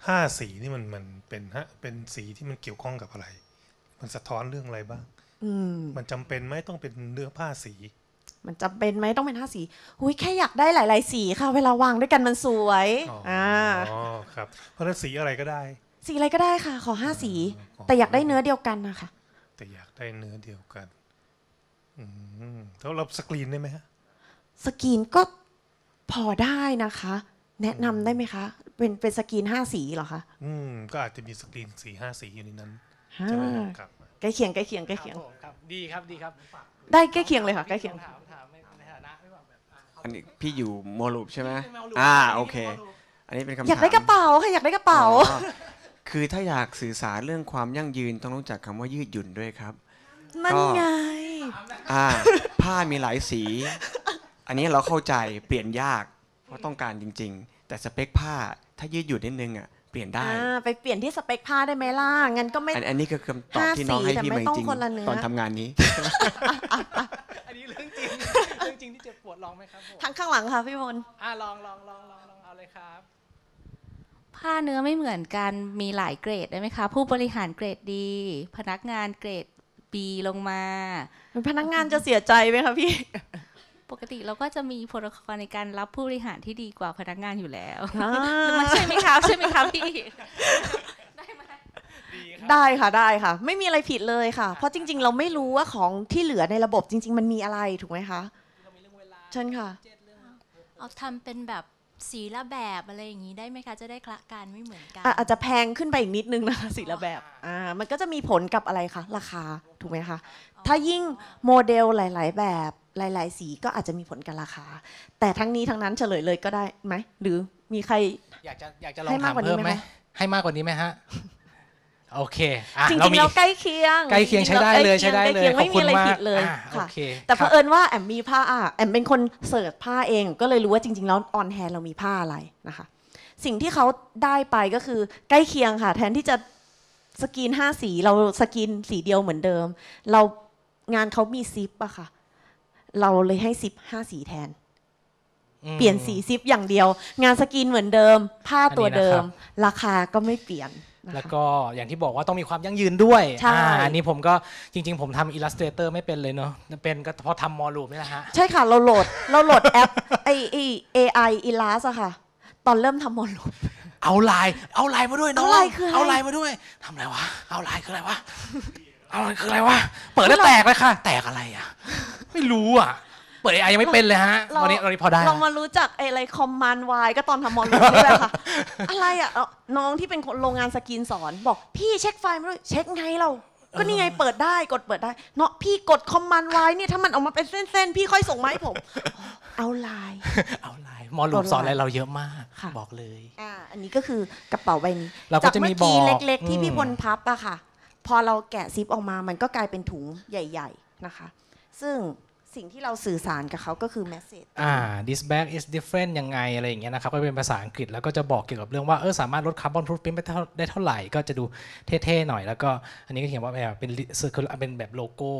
ห้าสีนี่มันมันเป็นฮะเป็นสีที่มันเกี่ยวข้องกับอะไร มันสะท้อนเรื่องอะไรบ้าง
อืมมัน
จำเป็นไหมต้องเป็นเนื้อผ้าสี
มันจะเป็นไหมต้องเป็นห้าสีหุยแค่อยากได้หลาย ๆ สีค่ะ เวลาวางด้วยกันมันสวย
อ่าอ๋อครับเพราะนั้นสีอะไรก็ได้
สีอะไรก็ได้ค่ะ ขอห้าสี แต่อยากได้เนื้อเดียวกันนะคะ
แต่อยากได้เนื้อเดียวกัน อืมแล้วเราสกรีนได้ไหมฮะ
สกรีนก็พอได้นะคะ แนะนำได้ไหมคะ เป็นเป็นสกรีนห้าสีเหรอคะ
อืมก็อาจจะมีสกรีนสีห้าสีอยู่ในนั้นใช่ไหมครับ
ใกล้เคียงใกล้เคียงใกล้เคียงค
รับ ดีครับดีครับ
ได้ใกล้เคียงเลยค่ะใกล้เคียง
ันนี้พี่อยู่โมลูปใช่ไหมอ่าโอเค อันนี้เป็นคำถามอยากได้กระเป
๋าค่ะอยากได้กระเป๋า
คือถ้าอยากสื่อสารเรื่องความยั่งยืนต้องรู้จักคำว่ายืดหยุ่นด้วยครับนั่นไง อ่าผ้ามีหลายสี อันนี้เราเข้าใจเปลี่ยนยาก เพราะต้องการจริงๆ แต่สเปคผ้าถ้ายืดหยุ่นนิดนึงอ่ะ เปลี่ยนได้ อ่
าไปเปลี่ยนที่สเปคผ้าได้ไหมล่ะงั้นก็ไม่ อันนี้
คือคำตอบที่น้องให้พี่มาจหาไม่ต้องริงคนละเนื้อตอนทำงานนี้
อันนี้เรื่องจริงเรื่
องจริงที่เจ็บปวดลองไหมครับผ
มทั้งข้างหลังค่ะ พี่พล
อ่ะลองลองลองลองลองเอาเลยครับ
ผ้าเนื้อไม่เหมือนกัน มีหลายเกรดได้ไหมคะ ผู้บริหารเกรดดี พนักงานเกรดีลงมาพนักงานจะเสียใจไหมคะพี่ ปกติเราก็จะมีโปรโคอลในการรับผู้บริหารที่ดีกว่าพนักงานอยู่แล้วใช่ไหมคะใช่ไหมคะพี่ ได้ไหมได้ค่ะได้ค่ะ ไม่มีอะไรผิดเลยค่ะ เพราะจริง ๆ เราไม่รู้ว่าของที่เหลือในระบบจริง ๆ มันมีอะไรถูกไหมคะเชิญค่ะ
เอาทำเป็นแบบสีละแบบอะไรอย่างนี้ได้ไหมคะจะได้คละการไม่เหมือน
กันอาจจะแพงขึ้นไปอีกนิดนึงนะคะสีละแบบอ่ามันก็จะมีผลกับอะไรคะราคาถูกไหมคะถ้ายิ่งโมเดลหลาย ๆ แบบหลาย ๆ สีก็อาจจะมีผลกับราคา แต่ทั้งนี้ทั้งนั้นเฉลยเลยก็ได้ไหมหรือมีใคร
อยากจะอยากจะลองถามเพิ่มไหม
ให้มากกว่านี้ไหมฮะ
โอเคจริงๆเราใกล้เคียงใกล้เคียงใช้ได้เลยใช้ได้เลยไม่มีอะไรผิดเลยค่ะแ
ต่เผอิญว่าแอมมีผ้าแอมเป็นคนเสิร์ชผ้าเอง ก็เลยรู้ว่าจริง ๆ แล้วออนแฮนเรามีผ้าอะไรนะคะ สิ่งที่เขาได้ไปก็คือใกล้เคียงค่ะ แทนที่จะสกิีนห้าสีเราสกิีนสีเดียวเหมือนเดิม เรางานเขามีซิปอะค่ะ เราเลยให้ซิปห้าสีแทน เปลี่ยนสีซิปอย่างเดียว งานสกิีนเหมือนเดิม ผ้าตัวเดิม ราคาก็ไม่
เปลี่ยนแล้วก็อย่างที่บอกว่าต้องมีความยั่งยืนด้วยอันนี้ผมก็จริงๆผมทำล l l u s t เตอร์ไม่เป็นเลยเนาะ เป็นก็พอทำมอลูปนี่แหละฮะ ใช่
ค่ะ เราโหลด เราโหลดแอปไอไออิลลัสอะค่ะ ตอนเริ่มทำมอลูป
เอาลายเอาลายมาด้วยน้องเอาลายคือเอาลายมาด้วยทำอะไรวะ เอาลายคืออะไรวะ เอาลายคืออะไรวะ เปิดแล้วแตกเลยค่ะ แตกอะไรอะไม่รู้อะเปิดไอยังไม่เป็นเลยฮะตอนนี้ตอนนี้พอได้ เราม
ารู้จักไออะไรคอมมานด์วก็ตอนทำมอนลูนี่แหละค่ะ อะไรอ่ะน้องที่เป็นโรงงานสกินสอนบอกพี่เช็คไฟล์ไม่รู้ เช็คไงเรา ก็นี่ไงเปิดได้กดเปิดได้เนาะพี่กดคอมมานด์วเนี่ยถ้ามันออกมาเป็นเส้น ๆ พี่ค่อยส่งมาให้ผม เอาล
ายเอาลายมอลลูสอนอะไรเราเยอะมาก บอกเลยอ่
าอันนี้ก็คือกระเป๋าใบนี้จากเมีบอกีเล็กๆ ที่พี่พลพับอะค่ะ พอเราแกะซิปออกมามันก็กลายเป็นถุงใหญ่ ๆ นะคะ ซึ่งสิ่งที่เราสื่อสารกับเขา ก็คือแมสเซจ
อ่า this bag is different ยังไง อะไรอย่างเงี้ยนะครับ ก็เป็นภาษาอังกฤษแล้วก็จะบอกเกี่ยวกับเรื่องว่าเออสามารถลดคาร์บอนฟุตพิ้นไได้เท่าไหร่ ก็จะดูเท่ๆหน่อยแล้วก็อันนี้ก็เขียนว่าเป็นเป็นแบบโลโก้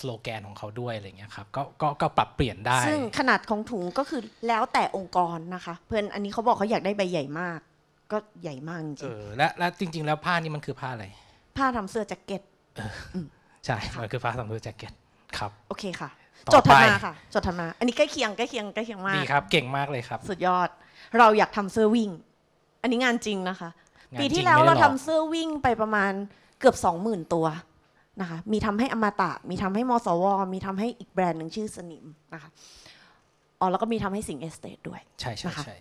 สโลแกนของเขาด้วยอะไรเงี้ยครับกก็ก็ปรับเปลี่ยนได้ ซึ่ง
ขนาดของถุงก็คือแล้วแต่องค์กรนะคะ เพื่อนอันนี้เขาบอกเขาอยากได้ใบใหญ่มาก ก็ใหญ่มากจริงอ
อและและจริงๆ แล้วผ้านี่มันคือผ้าอะไร
ผ้าทำเสื้อแจ็คเก็ต
ใช่มันคือผ้าทำเสื้อแจ็คเก็ตครับ
โอเคค่ะจดธัมาค่ะจดธัมาอันนี้ใกล้เคียงใกล้เคียงใกล้เคียงมากดีครับ เก่งมากเลยครับสุดยอด เราอยากทำเสื้อวิ่ง อันนี้งานจริงนะคะ ปีที่แล้วเราทำเสื้อวิ่งไปประมาณเกือบสองหมื่นตัวนะคะมีทำให้อมตะ มีทำให้มสว มีทำให้อีกแบรนด์หนึ่งชื่อสนิมนะคะอ๋อแล้วก็มีทำให้สิงเอสเตดด้วย ใช่ใช่ใช่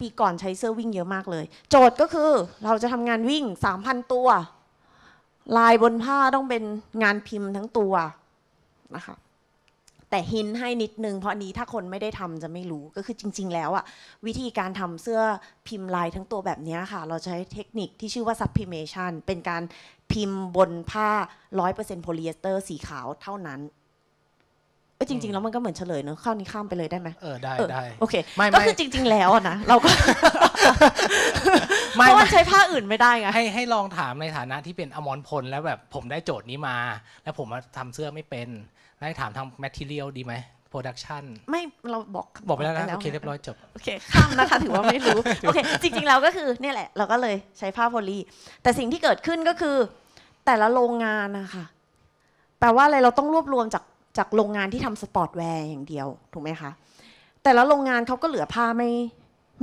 ปีก่อนใช้เสื้อวิ่ง เยอะมากเลย โจทย์ก็คือเราจะทำงานวิ่ง3,000 ตัว ลายบนผ้าต้องเป็นงานพิมพ์ทั้งตัวนะคะแต่หินให้นิดนึงเพราะนี้ถ้าคนไม่ได้ทำจะไม่รู้ก็คือจริง ๆ แล้วอะวิธีการทำเสื้อพิมพ์ลายทั้งตัวแบบนี้ค่ะ เราใช้เทคนิคที่ชื่อว่า sublimation เป็นการพิมพ์บนผ้า 100%โพลีเอสเตอร์สีขาวเท่านั้นเออจริง ๆ แล้วมันก็เหมือนเฉลยเนอะข้าวนี้ข้ามไปเลยได้ไหม เอ
อได้ได้โ
อเคไม่ก็คือจริง ๆแล้วนะเราก็
เพราะว่าใช้ผ้าอื่นไม่ได้ไงให้ให้ลองถามในฐานะที่เป็นอมรพลแล้วแบบผมได้โจทย์นี้มา แล้วผมมาทำเสื้อไม่เป็นได้ถามทางแมทเทียลดีไหมโปรดักชันไม่เราบอกบอกไปแล้วนะ โอเคเรียบร้อยจบ โอเคข้ามนะคะถือว่าไม่รู้ โอเค จริง ๆ แล้ว
ก็คือ เนี่ยแหละ เราก็เลยใช้ผ้าโพลี แต่สิ่งที่เกิดขึ้นก็คือ แต่ละโรงงานนะคะ แปลว่าอะไรเราต้องรวบรวมจากจากโรงงานที่ทำสปอร์ตแวร์อย่างเดียว ถูกไหมคะ แต่ละโรงงานเขาก็เหลือผ้า ไม่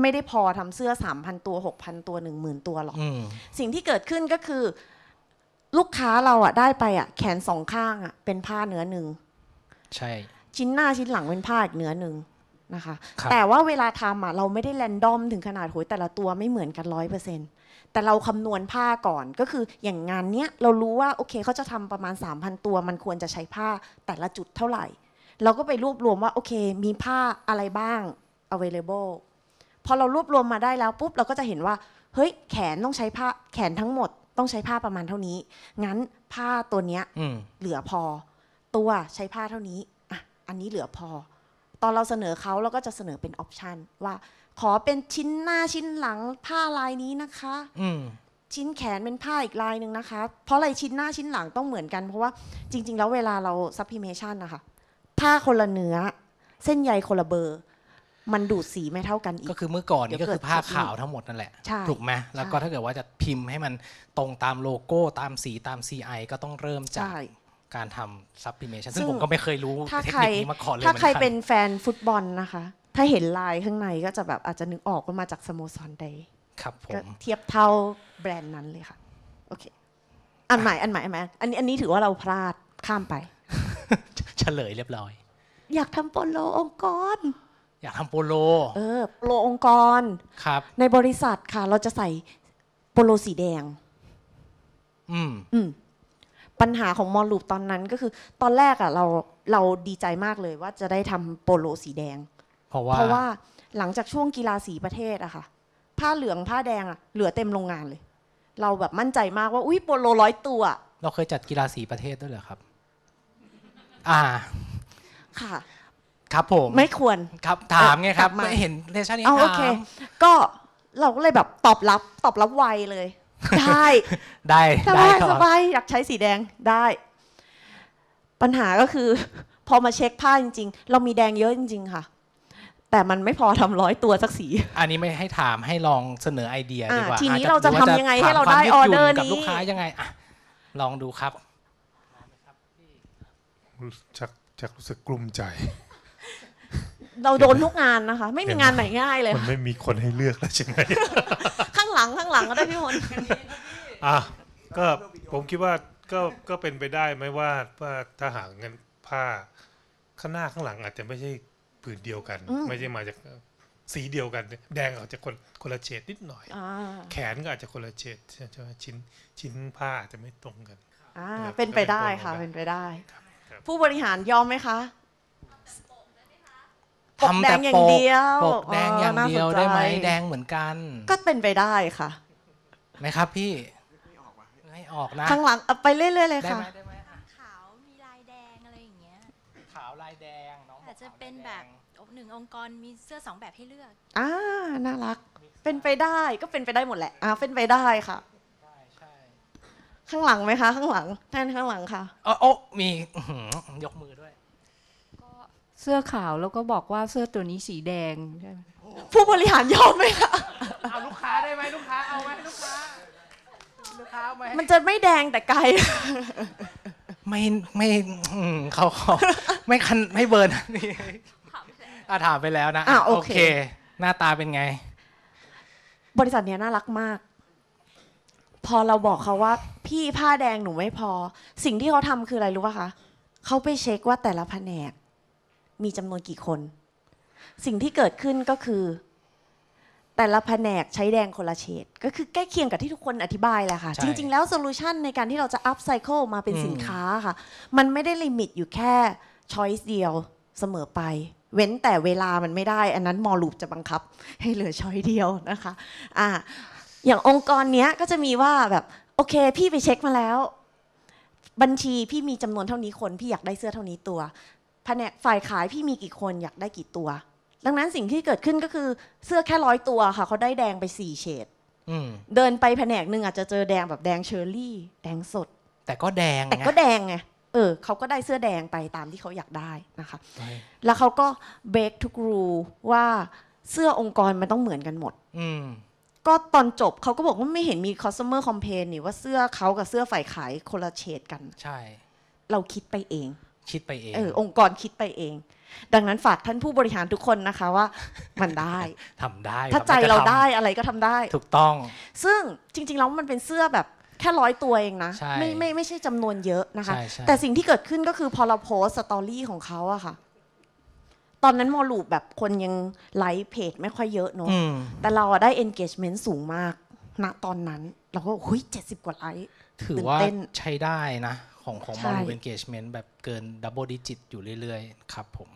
ไม่ได้พอทำเสื้อ3,000ตัว6,000ตัว10,000ตัวหรอกสิ่งที่เกิดขึ้นก็คือลูกค้าเราอะได้ไปอะแขนสองข้างอะเป็นผ้าเนื้อหนึ่ง ใช่ชิ้นหน้าชิ้นหลังเป็นผ้าอีกเนื้อหนึ่งนะคะแต่ว่าเวลาทำอะเราไม่ได้แรนดอมถึงขนาดโหยแต่ละตัวไม่เหมือนกันร้อยเปอร์เซ็นต์แต่เราคำนวณผ้าก่อนก็คืออย่างงานเนี้ยเรารู้ว่าโอเคเขาจะทำประมาณ 3,000 ตัวมันควรจะใช้ผ้าแต่ละจุดเท่าไหร่ เราก็ไปรวบรวมว่าโอเค มีผ้าอะไรบ้าง available พอเรารวบรวมมาได้แล้วปุ๊บเราก็จะเห็นว่าเฮ้ยแขนต้องใช้ผ้าแขนทั้งหมดต้องใช้ผ้าประมาณเท่านี้ งั้นผ้าตัวเนี้ยเหลือพอ ตัวใช้ผ้าเท่านี้ อ่ะ อันนี้เหลือพอ ตอนเราเสนอเขาเราก็จะเสนอเป็นออปชันว่า ขอเป็นชิ้นหน้าชิ้นหลังผ้าลายนี้นะคะชิ้นแขนเป็นผ้าอีกลายหนึ่งนะคะ เพราะอะไรชิ้นหน้าชิ้นหลังต้องเหมือนกันเพราะว่า จริง ๆ แล้วเวลาเราซัพพลิเมชันนะคะผ้าคนละเนื้อเส้นใยคนละเบอร์
มันดูดสีไม่เท่ากันอีก ก็คือเมื่อก่อนนี่ก็คือผ้าขาวทั้งหมดนั่นแหละถูกไหมแล้วก็ถ้าเกิดว่าจะพิมพ์ให้มันตรงตามโลโก้ตามสีตาม CI ก็ต้องเริ่มจากการทำซับพิเมชันซึ่งผมก็ไม่เคยรู้เทคนิคนี้มาก่อนเลยถ้าใครเป็น
แฟนฟุตบอลนะคะ ถ้าเห็นลายข้างในก็จะแบบอาจจะนึกออกว่ามาจากสโมสรใด ครับผมเทียบเท่าแบรนด์นั้นเลยค่ะโอเค อันใหม่อันใหม่อันใหม่อันนี้อันนี้ถือว่าเราพลาดข้ามไป
เฉลยเรียบร้อย
อยากทำโปโลองค์กร
อยากทำโปโล เอ
อโปโลองค์กร ครับ ในบริษัทค่ะ เราจะใส่โปโลสีแดง อืมอืมปัญหาของมอลลูปตอนนั้นก็คือ ตอนแรกอ่ะ เราเราดีใจมากเลยว่า จะได้ทำโปโลสีแดง เพราะว่า เพราะว่าหลังจากช่วงกีฬาสีประเทศอะค่ะ ผ้าเหลืองผ้าแดงอะเหลือเต็มโรงงานเลย เราแบบมั่นใจมากว่าอุ้ยโปโลร้อยตัว
เราเคยจัดกีฬาสีประเทศด้วยเหรอครับ อ่า ค่ะครับผมไม่ควรครับถามไงครับ ไม่เห็นเลชั่นนี้ถามโอเค
ก็เราก็เลยแบบตอบรับตอบรับไวเลย ได
้ ได้สบายสบา
ยอยากใช้สีแดงได้ ปัญหาก็คือ พอมาเช็คผ้าจริงๆ เรามีแดงเยอะจริง ๆ ค่ะ แต่มันไม่พอทำร้อยตัวสักสี
อันนี้ไม่ให้ถามให้ลองเสนอไอเดียดีกว่าทีนี้เราจะทำยังไงให้เราได้ออเดอร์นี้กับลูกค้ายังไงอะ
ลองดูครับจักจักรู้สึกกลุ้มใจเราโดนทุกงานนะคะ ไม่มีงานไหนง่ายเลยมันไม่มีคนให้เลือกแล้วใช่ไหม
ข้างหลังข้างหลังก็ได้พี่มน
อ่ะก็ผมคิดว่าก็ก็เป็นไปได้ไหมว่าว่าถ้าหากเงินผ้าข้างหน้าข้างหลังอาจจะไม่ใช่ผืนเดียวกัน ไม่ใช่มาจากสีเดียวกัน แดงอาจจะคนคนละเฉดนิดหน่อยอแขนก็อาจจะคนละเฉดใช่ไหมชิ้นชิ้นผ้าอาจจะไม่ตรงกัน
อ่า เป็นไปได้ค่ะเป็นไปได้ ผู้บริหารยอมไหมคะทำแต่ปกปกแดงอย่างเดียวได้ไหม แดงเหมือนกัน ก็เป็นไปได้ค่ะ
ไหมครับพี่ไม่ออกนะ ข้างหลังไปเรื่อยๆเลยค่ะ ขาวมีลายแดงอะไรอย่างเงี้ย ขาวลายแดงน้องอาจจะเป็นแบบหนึ่งองค์กรมีเสื้อสองแบบให้เลือก
อ่าน่ารัก เป็นไปได้ก็เป็นไปได้หมดแหละ อ่าเป็นไปได้ค่ะ ข้างหลังไหมคะข้างหลังแทนข้างหลังค่ะ
อ
๋อมียกมือด้วยเสื้อขาวแล้วก็บอกว่าเสื้อตัวนี้สีแดงใช่ไหมผู้บริหารยอมไหมคะเอาลูกค้าได้ไหมลูกค้าเอาไหมลูกค้าลูกค้าเอาไหมมันจะไม่แดงแต่ไกล ไม่ ไม่เขาเขาไม่คันไม่เบิร์นนี่อาถามไปแล้วนะอ่ะโอเค หน้าตาเป็นไง บริษัทเนี้ยน่ารักมาก
พอเราบอกเขาว่า พี่ผ้าแดงหนูไม่พอ สิ่งที่เขาทำคืออะไรรู้ป่ะคะเขาไปเช็คว่าแต่ละแผนกมีจำนวนกี่คน สิ่งที่เกิดขึ้นก็คือ แต่ละแผนกใช้แดงคนละเฉดก็คือใกล้เคียงกับที่ทุกคนอธิบายแหละค่ะ จริงๆแล้วโซลูชันในการที่เราจะอัพไซเคิลมาเป็นสินค้าค่ะ มันไม่ได้ลิมิตอยู่แค่ช้อยส์เดียวเสมอไป เว้นแต่เวลามันไม่ได้ อันนั้นมอลลูปจะบังคับ ให้เหลือช้อยเดียวนะคะอ่าอย่างองค์กรเนี้ยก็จะมีว่าแบบโอเคพี่ไปเช็คมาแล้ว บัญชีพี่มีจำนวนเท่านี้คนพี่อยากได้เสื้อเท่านี้ตัวแผนกฝ่ายขายพี่มีกี่คนอยากได้กี่ตัว ดังนั้นสิ่งที่เกิดขึ้นก็คือเสื้อแค่ร้อยตัวค่ะเขาได้แดงไปสี่เฉดเดินไปแผนกหนึ่งอาจจะเจอแดงแบบแดงเชอร์รี่ แดงสด
แต่ก็แดงแต่ก็แด
งไง เออเขาก็ได้เสื้อแดงไปตามที่เขาอยากได้นะคะแล้วเขาก็เบรกทุกรูว่าเสื้อองค์กรมันต้องเหมือนกันหมด อืก็ตอนจบเขาก็บอกว่าไม่เห็นมีคอ s เ o m e r complain นี่ว่าเสื้อเขากับเสื้อฝ่ายขายคนละเฉดกัน ใช่ เรา
คิดไปเองคิดไปเองเอออง
ค์กรคิดไปเอง ดังนั้นฝากท่านผู้บริหารทุกคนนะคะว่า มันได้
ทำได้ ถ้าใจเราได้
อะไรก็ทำได้ ถูกต้อง ซึ่งจริงๆ แล้วมันเป็นเสื้อแบบแค่ร้อยตัวเองนะ ไม่ไม่ไม่ใช่จำนวนเยอะนะคะ แต่สิ่งที่เกิดขึ้นก็คือพอเราโพสต์สตอรี่ ของเขาอะค่ะ ตอนนั้นมอลูปแบบคนยังไลค์เพจ ไม่ค่อยเยอะเนาะแต่เราได้ engagement สูงมากณตอนนั้น เราก็เฮ้ยเจ็ดสิบกว่าไลค์ ถือว่า
ใช้ได้นะของของมอลูเอนเกจเมนต์แบบเกินดับเบิลดิจิตอยู่เรื่อย ๆ ครับผม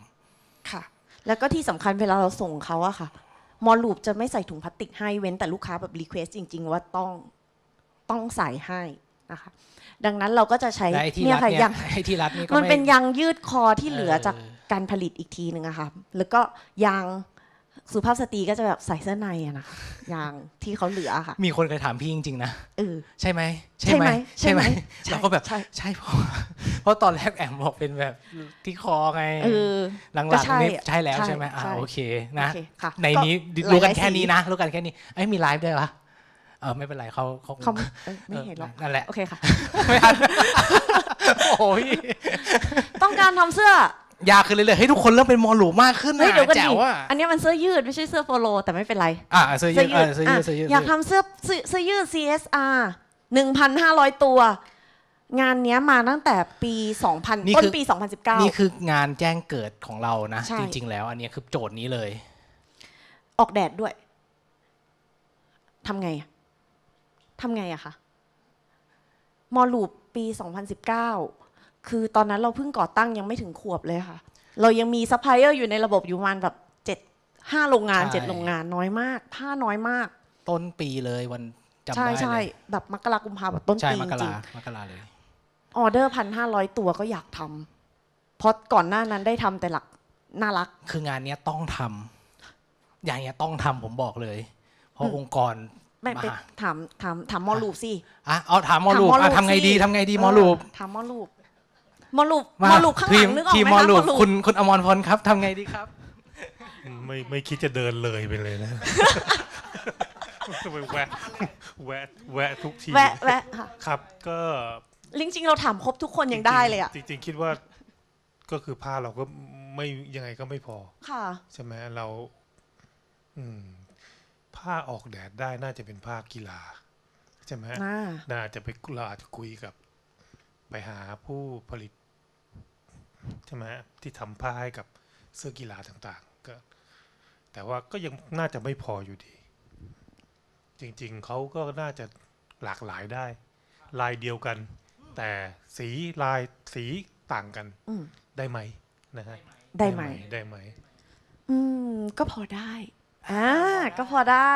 ค่ะ แล้วก็ที่สำคัญเวลาเราส่งเขาอะค่ะมอลูจะไม่ใส่ถุงพลาสติกให้เว้นแต่ลูกค้าแบบรีเควสจริง ๆ ว่าต้องต้องใส่ให้นะคะ ดังนั้นเราก็จะใช้เนี่ยค่ะยางที่รัดนี่ก็มันเป็นยางยืดคอที่เหลือจากการผลิตอีกทีหนึ่งอะค่ะแล้วก็ยางสุภาพสตรีก็จะแบบใส่เสื้อในอะนะอย่างที่เขาเหลือค่ะ
มีคนเคยถามพี่จริงๆนะเออใช่ไหมใช่ไหมใช่ไหมเราก็แบบใช่เพราะเพราะตอนแรกแอมบอกเป็นแบบที่คอไงหลังๆนี่ใช่แล้วใช่ไหมอ่าโอเคนะ ในนี้รู้กันแค่นี้นะรู้กันแค่นี้ไอ้มีไลฟ์ได้ปะเออไม่เป็นไรเขาเขาไม่เห็นหรอกนั่นแหละ โอเคค่ะไม่ทันโอ้ย
ต้องการทำเสื้อ
ยาวขึ้นเรื่อยๆ ให้ทุกคนเริ่มเป็นมอหลูมากขึ้นนะเดี๋ยวกันแจ๋วอ่ะ อั
นนี้มันเสื้อยืดไม่ใช่เสื้อโฟโลแต่ไม่เป็นไร อ่าเสื้อยืดเเสื้อยืดเสื้อยืดากทำเสื้อเสื้อ้อยืด CSR 1,500 ตัว งานนี้มาตั้งแต่ปี
2000 ต้นอปีน2019คืองานแจ้งเกิดของเรานะ จริง ๆ แล้ว อันนี้คือโจทย์นี้เลย
ออกแดดด้วยทำไงทำไงอะคะมอลูปปี2019คือตอนนั้นเราเพิ่งก่อตั้งยังไม่ถึงขวบเลยค่ะ เรายังมีซัพพลายเออร์อยู่ในระบบอยู่ประมาณแบบเจ็ดห้าโรงงานเจ็ดโรงงานน้อยมากผ้าน้อยมาก
ต้นปีเลยวันจำได้ใช
่ใช่แบบมกราคุมพาแบบต้นปีจริรางมกราเลยออเดอร์พันห้าร้อยตัวก็อยากทำเพราะก่อนหน้านั้นได้ทำแต่หลักน่ารัก
คืองานนี้ต้องทำอย่างเนี้ยต้องทำผมบอกเลยเพราะองค์กรไม่ไปา
ถามถามถามมอลูปสิ
อ๋เอาถามมอลูปลูทำไงดีทำไงดีมอลูปถามมอลูปมอลูกมอลูข้างหลังนึกออกไหมครมอลคุณคุณอมรพลครับทำไงดีครับ
ไม่ไม่คิดจะเดินเลยไปเลยนะแวะแวะแวะทุกทีแวะแวะค่ะครับก็
จริงๆเราถามครบทุกคนยังได้เลยอ่ะจ
ริงๆ คิดว่า ก็คือผ้าเราก็ไม่ยังไงก็ไม่พอ ค่ะใช่ไหมเรา อืม ผ้าออกแดดได้น่าจะเป็นผ้ากีฬาใช่ไหมน่าจะไปเราอาจจะคุยกับ ไปหาผู้ผลิตใช่ไหมที่ทำผ้าให้กับเสื้อกีฬาต่าง ๆ ก็ แต่ว่าก็ยังน่าจะไม่พออยู่ดี จริง ๆ เขาก็น่าจะหลากหลายได้ ลายเดียวกัน แต่สีลายสีต่างกันได้ไหมนะฮะได้ไหมได้ไหมอืม
ก็พอได้ อ่าก็พอได้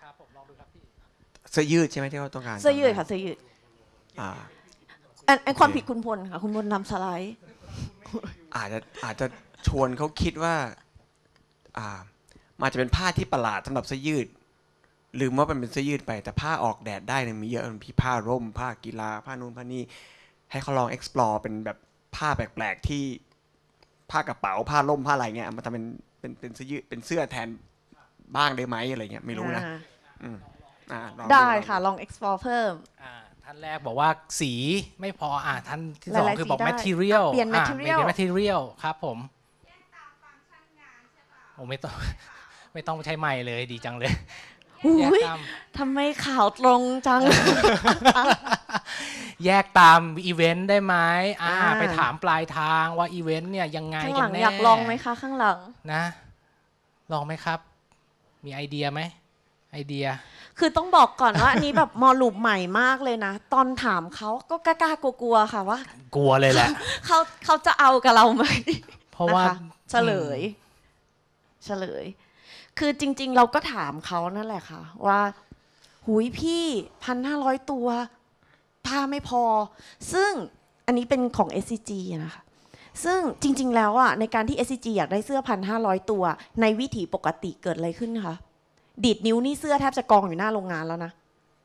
ครับผม
ลองดูครับพี่เสื้อยืดใช่ไหมที่เราต้องการเสื้อยืดค่ะเสื้อยืดอ่าอันความผิด
คุณพลค่ะคุณพลนำสไลด์
อาจจะอาจจะชวนเขาคิดว่า อ่าอาจจะเป็นผ้าที่ประหลาดสำหรับเสื้อยืดลืมว่ามันเป็นเสื้อยืดไปแต่ผ้าออกแดดได้เนี่ยมีเยอะมันพี่ผ้าร่ม ผ้ากีฬา ผ้านุ่นผ้านี่ให้เขาลอง explore เป็นแบบผ้าแปลกๆที่ผ้ากระเป๋าผ้าร่มผ้าอะไรเงี้ยมาทำเป็นเป็นเป็นเสื้อยืดเป็นเสื้อแทนบ้างได้ไหมอะไรเงี้ยไม่รู้นะได้
ค่ะ ลอง explore เพิ่ม
านแรก
บอกว่าสีไม่พออ่าท่านที่สอง
คือบอก material เปลี่ยน material เป็น
material ครับผมโอ้ไม่ต้อง ไม่ต้องใช้ใหม่เลย ดีจังเลย
ยทำไมข่
าวตรงจัง แยกตามอีเวนต์ได้ไหม
อ
่าไปถาม
ปลายทางว่าอีเวนต์เนี่ยยังไงกันแน่ อยากลองไหมคะ ข้างหลัง นะ ลองไหมครับ มีไอเดียไหมไอเดียคือต้องบอกก่อ
นว่าอันนี้แบบมอลูปใหม่มากเลยนะ ตอนถามเขาก็กล้ากลัวๆค่ะว่า กลัวเลยแหละเขาเขาจะเอากับเราไหมเพราะว่า เฉลย เฉลย คือจริงๆเราก็ถามเขานั่นแหละค่ะ ว่าหุยพี่พันห้าร้อยตัวถ้าไม่พอ ซึ่งอันนี้เป็นของ SCG นะคะ ซึ่งจริงๆแล้วอ่ะในการที่ SCG อยากได้เสื้อพันห้าร้อยตัว ในวิถีปกติเกิดอะไรขึ้นคะดีดนิ้วนี่เสื้อแทบจะกองอยู่หน้าโรงงานแล้วนะ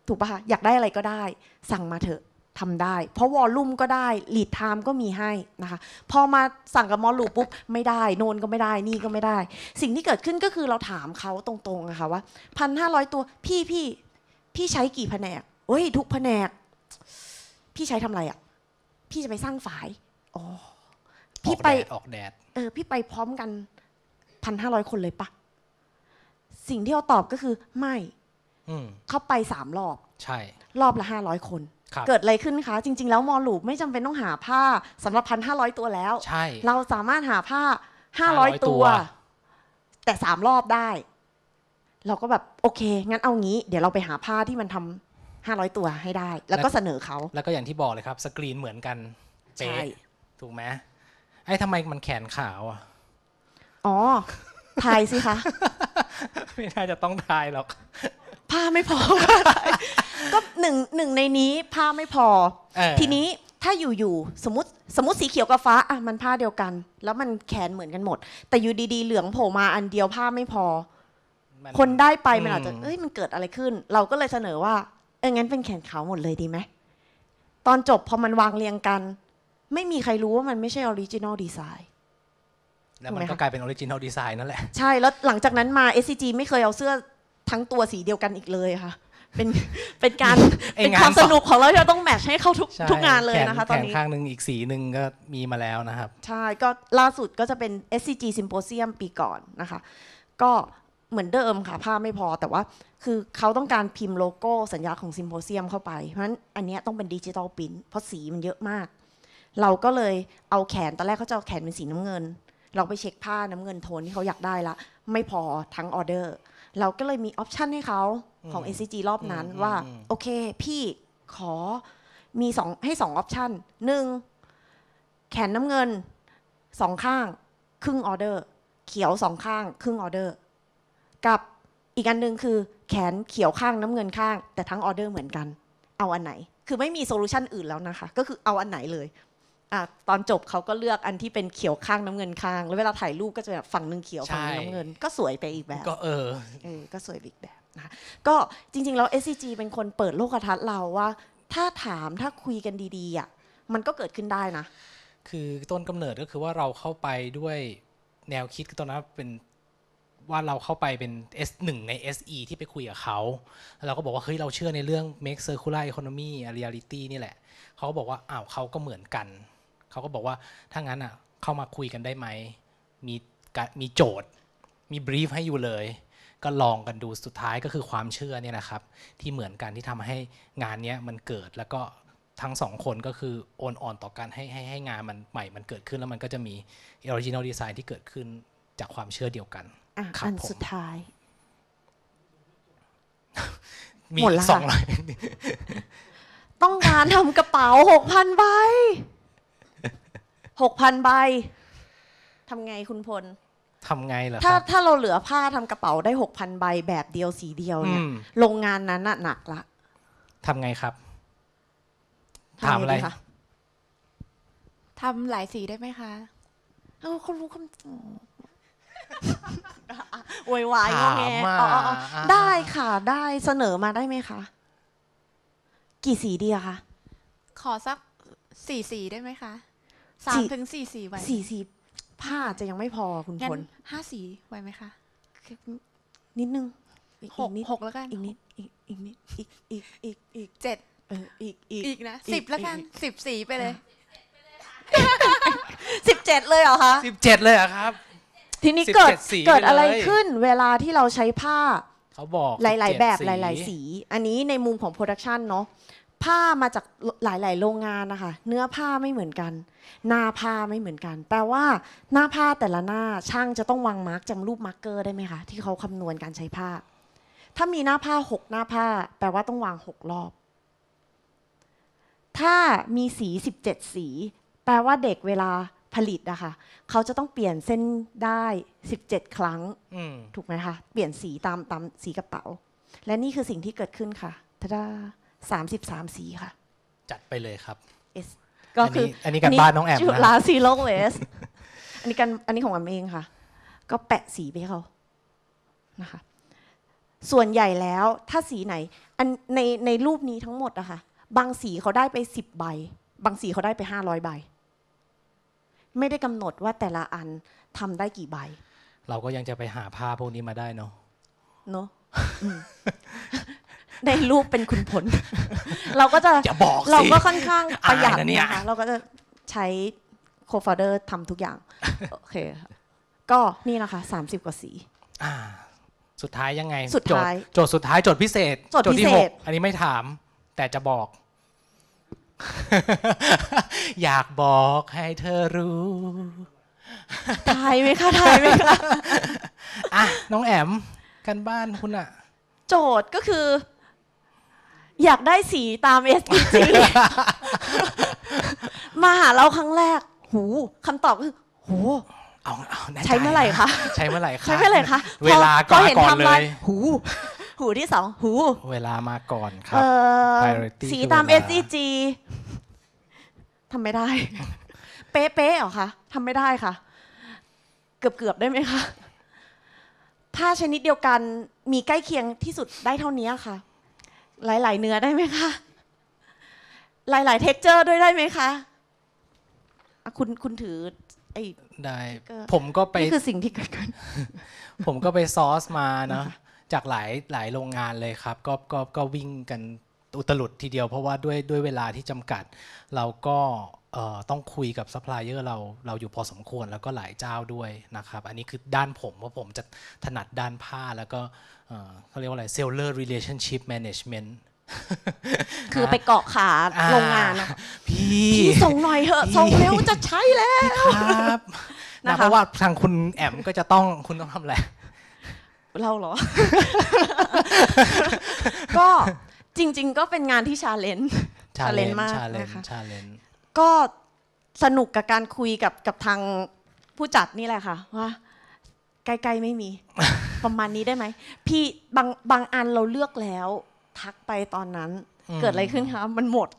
ถูกปะคะอยากได้อะไรก็ได้ สั่งมาเถอะทำได้ เพราะวอลลุ่มก็ได้ลีดไทม์ก็มีให้นะคะพอมาสั่งกับมอลลูปุ๊บไม่ได้ โนนก็ไม่ได้ นี่ก็ไม่ได้ สิ่งที่เกิดขึ้นก็คือเราถามเขาตรงๆนะคะว่าพันห้าร้อยตัว พี่พี่พี่ใช้กี่แผนกเอ้ย ทุกแผนก พี่ใช้ทำอะไรอะ่ะ พี่จะไปสร้างฝายอ๋อพี่ไปออกแดดเออพี่ไปพร้อมกันพันห้าร้อยคนเลยปะสิ่งที่เขาตอบก็คือไม่เขาไปสามรอบ ใช่ รอบละห้าร้อยคน เกิดอะไรขึ้นคะ จริง ๆ แล้วมอลลูปไม่จำเป็นต้องหาผ้า สำหรับพันห้าร้อยตัวแล้ว ใช่ เราสามารถหาผ้าห้าร้อยตัว แต่สามรอบได้ เราก็แบบโอเค งั้นเอางี้ เดี๋ยวเราไปหาผ้าที่มัน
ทำห้าร้อยตัวให้ได้ แล้วก็เสนอเขาแล้วก็อย่างที่บอกเลยครับสกรีนเหมือนกันใช่ถูกไหมไอ้ทำไมมันแขนขาว
อ๋อถ่ายสิคะ
ไม่น่าจะต้องทายหรอก
ผ้าไม่พอก็หนึ่งหนึ่งในนี้ผ้าไม่พอทีนี้ถ้าอยู่ๆสมมติสมมติสีเขียวกับฟ้า อ่ะมันผ้าเดียวกัน แล้วมันแขนเหมือนกันหมด แต่อยู่ดีๆเหลืองโผล่มาอันเดียวผ้าไม่พอคนได้ไปมันอาจจะเอ้ยมันเกิดอะไรขึ้น เราก็เลยเสนอว่า เอองั้นเป็นแขนขาวหมดเลยดีไหมตอนจบพอมันวางเรียงกัน ไม่มีใครรู้ว่ามันไม่ใช่ออริจินอลดีไซน์
แล้วมันก็กลายเป็นออริจินอลดีไซน์นั่นแหละ
ใช่ แล้วหลังจากนั้นมา SCG ไม่เคยเอาเสื้อทั้งตัวสีเดียวกันอีกเลยค่ะ เป็นเป็นการเป็นความสนุกของเราที่เราต้องแมทชให้เข้าทุกทุกงานเลยนะคะตอนนี้แขนข้า
งหนึ่งอีกสีหนึ่งก็มีมาแล้วนะครับ
ใช่ ก็ล่าสุดก็จะเป็น SCG Symposium ปีก่อนนะคะ ก็เหมือนเดิมค่ะ ผ้าไม่พอแต่ว่าคือเขาต้องการพิมพ์โลโก้สัญญาของซิมโพเซียมเข้าไปเพราะฉะนั้นอันนี้ต้องเป็นดิจิตอลปิ้นเพราะสีมันเยอะมาก เราก็เลยเอาแขนตอนแรกเขาจะเอาแขนเป็นสีน้ำเงินเราไปเช็คผ้าน้ำเงินโทนที่เขาอยากได้ละไม่พอทั้งออเดอร์เราก็เลยมีออปชันให้เขาของ NCG รอบนั้นว่าโอเคพี่ขอมีสองให้สองออปชันหนึ่งแขนน้ำเงินสองข้างครึ่งออเดอร์เขียวสองข้าง ครึ่งออเดอร์กับอีกอันหนึ่งคือ แขนเขียวข้างน้ำเงินข้าง แต่ทั้งออเดอร์เหมือนกันเอาอันไหน คือไม่มีโซลูชันอื่นแล้วนะคะ ก็คือเอาอันไหนเลยอ่ะตอนจบเขาก็เลือกอันที่เป็นเขียวข้างน้ำเงินข้างแล้วเวลาถ่ายรูปก็จะแบบฝั่งหนึ่งเขียวฝั่งนึงน้ำเงินก็สวยไปอ
ีกแบบ ก็เออเ
ออก็สวยอีกแบบนะก็จริงๆแล้ว SCG เป็นคนเปิดโลกทัศน์เราว่า ถ้าถามถ้าคุยกันดีๆอ่ะมันก็เกิดขึ้นได้นะ
คือต้นกำเนิดก็คือว่าเราเข้าไปด้วยแนวคิดตอนนั้นเป็นว่าเราเข้าไปเป็น S1 ใน SE ที่ไปคุยกับเขาเราก็บอกว่าเฮ้ยเราเชื่อในเรื่อง make circular economy reality นี่แหละเขาก็บอกว่าอ้าวเขาก็เหมือนกันเขาก็บอกว่าถ้างั้นอ่ะ เข้ามาคุยกันได้ไหมมีมีโจทย์ มีบรีฟให้อยู่เลย ก็ลองกันดูสุดท้ายก็คือความเชื่อเนี่ยนะครับ ที่เหมือนกันที่ทำให้งานนี้มันเกิดแล้วก็ทั้งสองคนก็คือโอนอ่อนต่อกันให้ให้ให้งานมันใหม่มันเกิดขึ้นแล้วมันก็จะมีออริจินอลดีไซน์ที่เกิดขึ้นจากความเชื่อเดียวกัน
อ่ะอันสุดท้าย
มีสองร้อย
ต้องการทำกระเป๋าหกพันใบหกพันใบ ทำไงคุณพล
ทำไงเหรอถ้า
ถ้าเราเหลือผ้าทำกระเป๋าได้หกพันใบแบบเดียวสีเดียวเนี่ย โรงงานนั้นน่ะหนักละ
ทำไงครับถามอะไรคะ
ทำหลายสีได้ไหมคะ เออเขารู้คำวอยวายงงแงได้ค่ะ ได้เสนอมาได้ไหมคะ กี่สีดีคะ ขอสักสี่สีได้ไหมคะ
สามถึงสี่สีไหวสี่ส
ีผ้าจะยังไม่พอคุณพลห้าสีไหวไหมคะนิดนึงหกหกแล้วกันอีกนิด อีกอีกนิดอีกอีกอีกอีกเจ็ดเอออีกอีกอีกนะสิบแล้วกันสิบสีไปเลยสิบเจ็ดเลยเหรอคะส
ิบเจ็ดเลยเหรอครับ ทีนี้เกิดเกิดอะไรขึ้
นเวลาที่เราใช้ผ้า
เขาบอก หลาย ๆ แบบหลาย ๆ สี
อันนี้ในมุมของโปรดักชันเนาะผ้ามาจากหลายๆ โรงงานนะคะเนื้อผ้าไม่เหมือนกันหน้าผ้าไม่เหมือนกัน แปลว่าหน้าผ้าแต่ละหน้าช่างจะต้องวางมาร์กจำรูปมาร์กเกอร์ได้ไหมคะ ที่เขาคำนวณการใช้ผ้า ถ้ามีหน้าผ้า6หน้าผ้า แปลว่าต้องวาง6รอบ ถ้ามีสี 17 สี แปลว่าเด็กเวลาผลิตนะคะเขาจะต้องเปลี่ยนเส้นได้ 17 ครั้งถูกไหมคะเปลี่ยนสีตามตามสีกระเป๋า และนี่คือสิ่งที่เกิดขึ้นค่ะท้าสามสิบสามสีค่ะ
จัดไปเลยครับก็คืออันนี้กันบ้านน้องแอมลาซีโลเวส
อันนี้กันอันนี้ของแอมเองค่ะ ก็แปะสีไปเขานะคะ ส่วนใหญ่แล้วถ้าสีไหนอันในในรูปนี้ทั้งหมดอะค่ะ บางสีเขาได้ไปสิบใบ บางสีเขาได้ไปห้าร้อยใบ ไม่ได้กำหนดว่าแต่ละอันทำได้กี่ใบ
เราก็ยังจะไปหาผ้าพวกนี้มาได้เนาะ
เนาะในร
ูปเป็นคุณผล เราก็จะจะบอกเราก็ค่อนข้างประหยัดนะคะเร
าก็จะใช้โคฟาเดอร์ทำทุกอย่างโอเค ก็นี่นะคะ 30 กว่าส
ีอ่า สุดท้ายยังไงสุดท้ายโจทย์สุดท้าย โจทย์พิเศษโจทย์ที่หกอันนี้ไม่ถาม แต่จะบอก อยากบอกให้เธอรู้ทายไหมคะทายไหมคะอ่ะ น้องแอมกันบ้านคุณอะโจทย์ก็คือ
อยากได้สีตาม s จ g มาหาเราครั้งแรก หูคำตอบคือหู เอา เอา ใช้เมื่อไหร่คะ ใช
้เมื่อไหร่คะ ใช้เมื่อไหร่
คะ เวลา ก่อนนเลย หู หูที่สอง หู
เวลามาก่อนครับสีตาม
SDG ทำไม่ได้ เป๊ะเป๊เหรอคะทำไม่ได้ค่ะ เกือบเกือบได้ไหมคะผ้าชนิดเดียวกัน มีใกล้เคียงที่สุดได้เท่านี้ค่ะหลาย ๆเนื้อได้ไหมคะ หลายๆ เท็กเจอร์ด้วยได้ไหมคะ คุณคุณถือไอ้ได้ ผมก็ไปนี่คือสิ่งที่เกิดขึ้น
ผมก็ไปซอสมาเนาะจากหลายหลายโรงงานเลยครับ ก็ก็ก็วิ่งกันอุตลุดทีเดียว เพราะว่าด้วย ด้วยเวลาที่จำกัด เราก็ต้องคุยกับซัพพลายเออร์เรา เราอยู่พอสมควร แล้วก็หลายเจ้าด้วยนะครับ อันนี้คือด้านผมว่าผมจะถนัดด้านผ้าแล้วก็เขาเรียกว่าอะไรเซลเลอร์ relationship management คือไปเกาะขาโรงงาน พี่ส่งหน่อยเถอะ ส่งเร็วจะใช้แล้วครับ นะเพราะว่าทางคุณแอมก็จะต้อง คุณต้องทำอะไร เราเหรอ ก็
จริง ๆ ก็เป็นงานที่ชาเลนจ์
ชาเลนจ์มากนะคะ
ก็สนุกกับการคุยกับกับทางผู้จัดนี่แหละค่ะ ว่าใกล้ๆไม่มีประมาณนี้ได้ไหมพี่บางบางอันเราเลือกแล้ว ทักไปตอนนั้นเกิดอะไรขึ้นคะมันหมด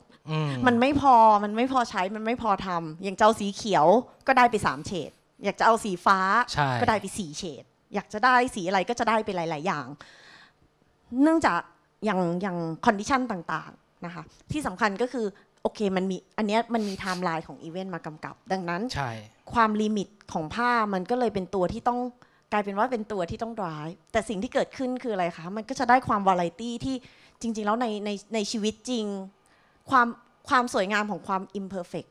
มันไม่พอมันไม่พอใช้มันไม่พอทำอย่างเจ้าสีเขียวก็ได้ไปสามเฉด อยากจะเอาสีฟ้า ก็ได้ไปสี่เฉด อยากจะได้สีอะไร ก็จะได้ไปหลาย ๆ อย่างเนื่องจากอย่างอย่างคอนดิชันต่างๆนะคะ ที่สำคัญก็คือ โอเค มันมี อันนี้มันมีไทม์ไลน์ของอีเวนต์มากำกับ ดังนั้นความลิมิตของผ้ามันก็เลยเป็นตัวที่ต้องกลายเป็นว่าเป็นตัวที่ต้องร้าย แต่สิ่งที่เกิดขึ้นคืออะไรคะ มันก็จะได้ความวาไรตี้ที่จริงๆแล้วในในในชีวิตจริงความความสวยงามของความอิมเพอร์เฟก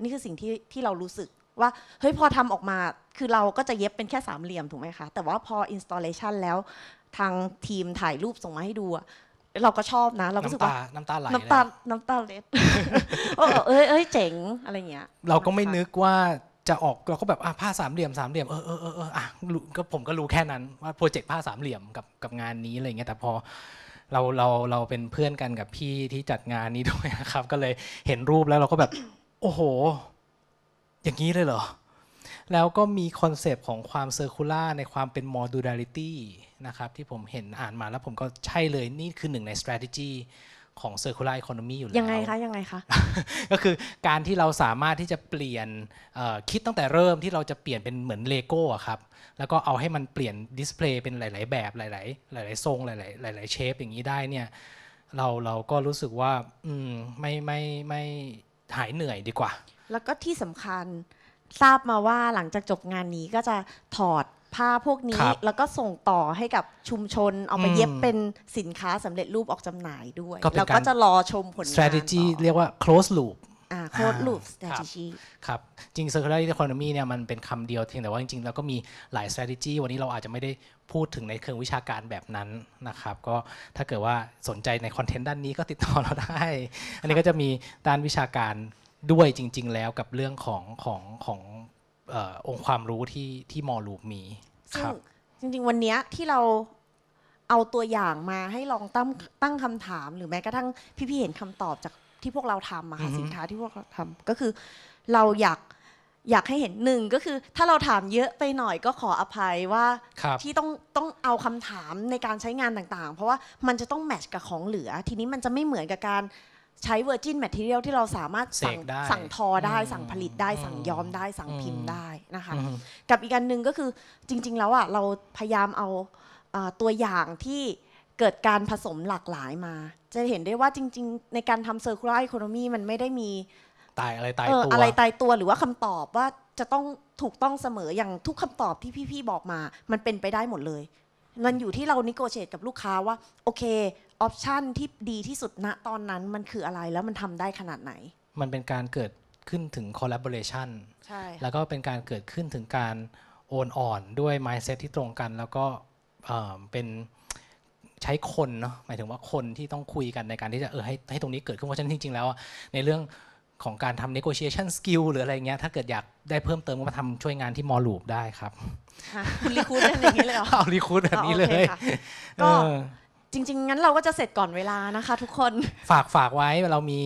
นี่คือสิ่งที่ที่เรารู้สึกว่าเฮ้ยพอทำออกมาคือเราก็จะเย็บเป็นแค่สามเหลี่ยมถูกไหมคะ แต่ว่าพออินสตาเลชันแล้วทางทีมถ่ายรูปส่งมาให้ดู เราก็ชอบ
นะเราก็รู้สึกว่าน้ำตาไหลน้ำตา
น้ำตาเล็ดเอ้ยเอ้ยเจ๋งอะไรเงี้ย
เราก็ไม่นึกว่าจะออกเราก็แบบผ้าสามเหลี่ยมสามเหลี่ยมเออเออเออเอ่ะก็ผมก็รู้แค่นั้นว่าโปรเจกต์ผ้าสามเหลี่ยมกับกับงานนี้อะไรเงี้ยแต่พอเราเราเราเป็นเพื่อนกันกับพี่ที่จัดงานนี้ด้วยนะครับก็เลยเห็นรูปแล้วเราก็แบบ โอ้โห อย่างนี้เลยเหรอ แล้วก็มีคอนเซปต์ของความเซอร์คูล่าในความเป็นมอดูลาริตี้นะครับ ที่ผมเห็นอ่านมาแล้วผมก็ใช่เลยนี่คือหนึ่งใน strategy ของ circular economy อยู่แล้วยังไงคะ ยังไงคะก็คือการที่เราสามารถที่จะเปลี่ยนคิดตั้งแต่เริ่มที่เราจะเปลี่ยนเป็นเหมือนเลโก้ครับ แล้วก็เอาให้มันเปลี่ยนดิสเพลย์เป็นหลาย ๆ แบบ หลาย ๆ หลาย ๆ ทรงหลาย ๆ หลาย ๆ เชฟอย่างนี้ได้เนี่ย เราเราก็รู้สึกว่า อืม ไม่ไม่ไม่หายเหนื่อยดีกว่า แล้วก
็ที่สำคัญทราบมาว่าหลังจากจบงานนี้ก็จะถอดผ้าพวกนี้แล้วก็ส่งต่อให้กับชุมชนเอาไปเย็บเป็นสินค้าสำเร็จรูปออกจำหน่ายด้วย แล้วก็จะรอชมผลงาน strategy
ต่อเรียกว่า close loop c l o โคดลูป strategy ครับ จริง circular economy เนี่ยมันเป็นคำเดียวเพียงแต่ว่าจริงๆแล้วก็มีหลาย strategy วันนี้เราอาจจะไม่ได้พูดถึงในเชิงวิชาการแบบนั้นนะครับ ก็ถ้าเกิดว่าสนใจในคอนเทนต์ด้านนี้ก็ติดต่อเราได้ อันนี้ก็จะมีด้านวิชาการด้วยจริง ๆ แล้วกับเรื่องของของขององค์ความรู้ที่ที่มอลูมี ครับ
จริงๆ วันนี้ที่เราเอาตัวอย่างมาให้ลองตั้งตั้งคำถาม หรือแม้กระทั่งพี่ๆเห็นคำตอบจากที่พวกเราทำมาค่ะสินค้าที่พวกเราทำก็คือเราอยากอยากให้เห็นหนึ่งก็คือ ถ้าเราถามเยอะไปหน่อยก็ขออภัยว่าที่ต้องต้องเอาคำถามในการใช้งานต่างๆ เพราะว่ามันจะต้องแมทช์กับของเหลือ ทีนี้มันจะไม่เหมือนกับการใช้ Virgin Material ที่เราสามารถสั่งสั่งทอได้สั่งผลิตได้สั่งย้อมได้สั่งพิมพ์ได้นะคะกับอีกอันหนึ่งก็คือจริง ๆ แล้วอ่ะเราพยายามเอาตัวอย่างที่เกิดการผสมหลากหลายมา จะเห็นได้ว่าจริง ๆ ในการทำเซอร์คูลาร์อีโคโนมีมันไม่ได้มี
ตายอะไรตายตัวอะไรต
ายตัวหรือว่าคำตอบว่าจะต้องถูกต้องเสมออย่างทุกคำตอบที่พี่ ๆ บอกมา มันเป็นไปได้หมดเลยมันอยู่ที่เรานิโกเชตกับลูกค้าว่าโอเคออปชันที่ดีที่สุดณตอนนั้น มันคืออะไรแล้วมันทำได้ขนาดไหน
มันเป็นการเกิดขึ้นถึง collaboration ใช่ แล้วก็เป็นการเกิดขึ้นถึงการโอนอ่อนด้วย mindset ที่ตรงกัน แล้วก็เป็นใช้คนเนาะหมายถึงว่าคนที่ต้องคุยกันในการที่จะเออให้ให้ตรงนี้เกิดขึ้นเพราะฉะนั้นจริงๆแล้วในเรื่องของการทำ negotiation skill หรืออะไรเงี้ยถ้าเกิดอยากได้เพิ่มเติมก็มาทำช่วยงานที่มอลูปได้ครับ
คุณรีคูดนอย่างนี้เลยเหรอเอารีคูดแบบนี้เลย ก็จริง ๆ งั้นเราก็จะเสร็จก่อนเวลานะคะทุกคน
ฝากฝากไว้เรามี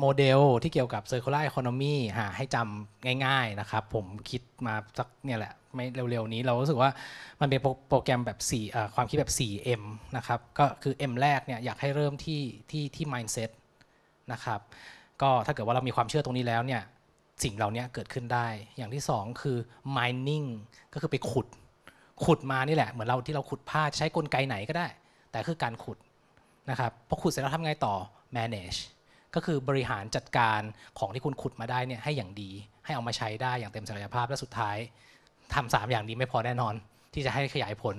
โมเดล ที่เกี่ยวกับ circular economy หาให้จำง่าย ๆ นะครับ ผมคิดมาสักเนี่ยแหละไม่เร็วๆนี้เรารู้สึกว่ามันเป็นโปรแกรมแบบ4ความคิดแบบ 4M นะครับก็คือ M แรกเนี่ยอยากให้เริ่มที่ที่ที่ mindset นะครับก็ถ้าเกิดว่าเรามีความเชื่อตรงนี้แล้วเนี่ยสิ่งเหล่านี้เกิดขึ้นได้ อย่างที่2คือ mining ก็คือไปขุด ขุดมานี่แหละ เหมือนเราที่เราขุดผ้าใช้กลไกไหนก็ได้ แต่คือการขุดนะครับพอขุดเสร็จแล้วทำไงต่อ manage ก็คือบริหารจัดการของที่คุณขุดมาได้เนี่ยให้อย่างดีให้เอามาใช้ได้อย่างเต็มศักยภาพและสุดท้ายทำสามอย่างนี้ไม่พอแน่นอนที่จะให้ขยายผล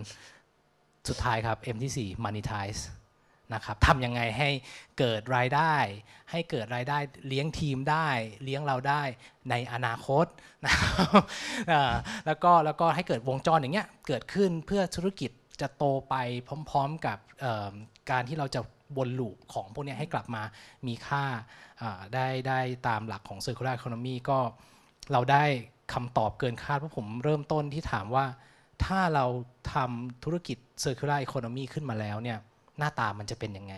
สุดท้ายครับ M ที่4 monetize นะครับทำยังไงให้เกิดรายได้ ให้เกิดรายได้เลี้ยงทีมได้ เลี้ยงเราได้ในอนาคตนะครับแล้วก็ แล้วก็ให้เกิดวงจรอย่างเงี้ย เกิดขึ้นเพื่อธุรกิจจะโตไปพร้อมๆกับการที่เราจะวนลูปของพวกนี้ให้กลับมา มีค่าได้ ได้ตามหลักของ Circular Economy ก็ เราได้คำตอบเกินคาด เพราะผมเริ่มต้นที่ถามว่าถ้าเราทำธุรกิจ Circular Economy ขึ้นมาแล้วเนี่ยหน้าตามันจะเป็นยังไง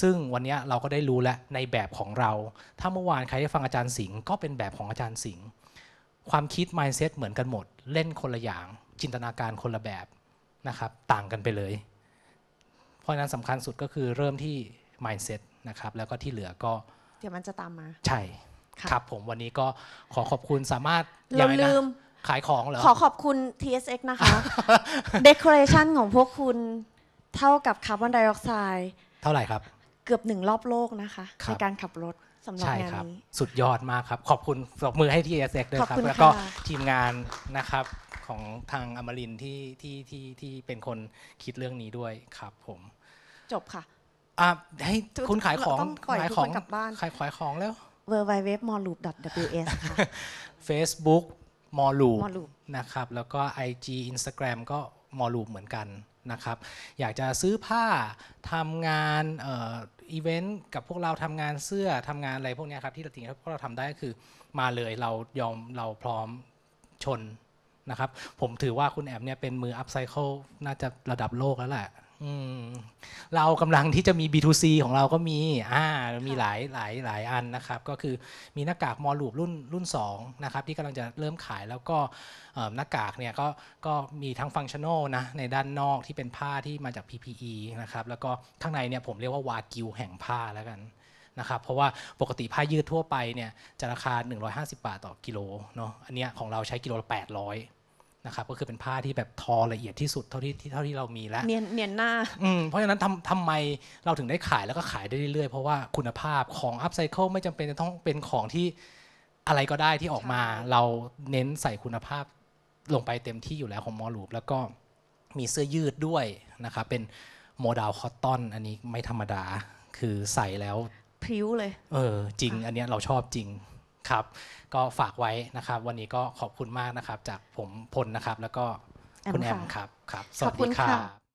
ซึ่งวันนี้เราก็ได้รู้แล้ว ในแบบของเรา ถ้าเมื่อวานใครได้ฟังอาจารย์สิงห์ก็เป็นแบบของอาจารย์สิงห์ ความคิด mindset เหมือนกันหมด เล่นคนละอย่าง จินตนาการคนละแบบนะครับ ต่างกันไปเลย เพราะนั้นสำคัญสุดก็คือเริ่มที่ mindset นะครับ แล้วก็ที่เหลือก็
เดี๋ยวมันจะตามมา ใช่
ครับผมวันนี้ก็ขอขอบคุณสามารถลืาลืมขายของเหรอขอ
ขอบคุณ TSX นะคะ decoration ของพวกคุณเท่ากับคาร์บอนไดออกไซด์ เท่าไหร่ครับ เกือบหนึ่งรอบโลกนะคะ ในการขับรถสำหรับงานนี้
สุดยอดมากครับ ขอบคุณสบมือให้ที่เอเซ็กด้วยครับแล้วก็ทีมงานนะครับของทางอมรินที่ที่ที่ที่เป็นคนคิดเรื่องนี้ด้วยครับผม จบค่ะอ่าให้คุณขายของขายของกลับบ้าน ขายขายของแล้ว
w w w m o l l
o o p w s ค่ะ Facebook m o l l o o p นะครับแล้วก็ IG Instagram ก็ m o l l o o p เหมือนกันนะครับ อยากจะซื้อผ้าทำงานอีเวนต์กับพวกเราทำงานเสื้อทำงานอะไรพวกนี้ครับ ที่จริงๆพวกเราทำได้ก็คือมาเลยเรายอมเราพร้อมชนนะครับ ผมถือว่าคุณแอบเนี่ยเป็นมืออัพไซเคิลน่าจะระดับโลกแล้วแหละเรากำลังที่จะมี B2C ของเราก็มีอ่ามีหลายหลายหลายอันนะครับ ก็คือมีหน้ากาก มอลูบรุ่นรุ่น2นะครับที่กำลังจะเริ่มขายแล้วก็หน้ากากเนี่ยก็ก็มีทั้งฟังชั่นอลนะในด้านนอกที่เป็นผ้าที่มาจาก PPE นะครับ แล้วก็ข้างในเนี่ยผมเรียกว่าวากิวแห่งผ้าแล้วกันนะครับเพราะว่าปกติผ้ายืดทั่วไปเนี่ยจะราคา150 บาทต่อกิโลเนาะอันเนี้ยของเราใช้กิโลละ800นะครับก็คือเป็นผ้าที่แบบทอละเอียดที่สุดเท่าที่เท่าที่เรามีแล้ว เนียนเนียนหน้าอืมเพราะฉะนั้นทำทำไมเราถึงได้ขายแล้วก็ขายได้เรื่อยๆ เพราะว่าคุณภาพของอัพไซเคิลไม่จำเป็นจะต้องเป็นของที่อะไรก็ได้ที่ออกมา เราเน้นใส่คุณภาพลงไปเต็มที่อยู่แล้วของมอลูปแล้วก็มีเสื้อยืดด้วยนะครับเป็นโมดาลคอตตอนอันนี้ไม่ธรรมดาคือใส่แล้วพิ้วเลย เออ จริง อันนี้เราชอบจริงครับก็ฝากไว้นะครับ วันนี้ก็ขอบคุณมากนะครับ จากผมพลนะครับ แล้วก็
คุณแอมครับครับ สวัสดีค่
ะ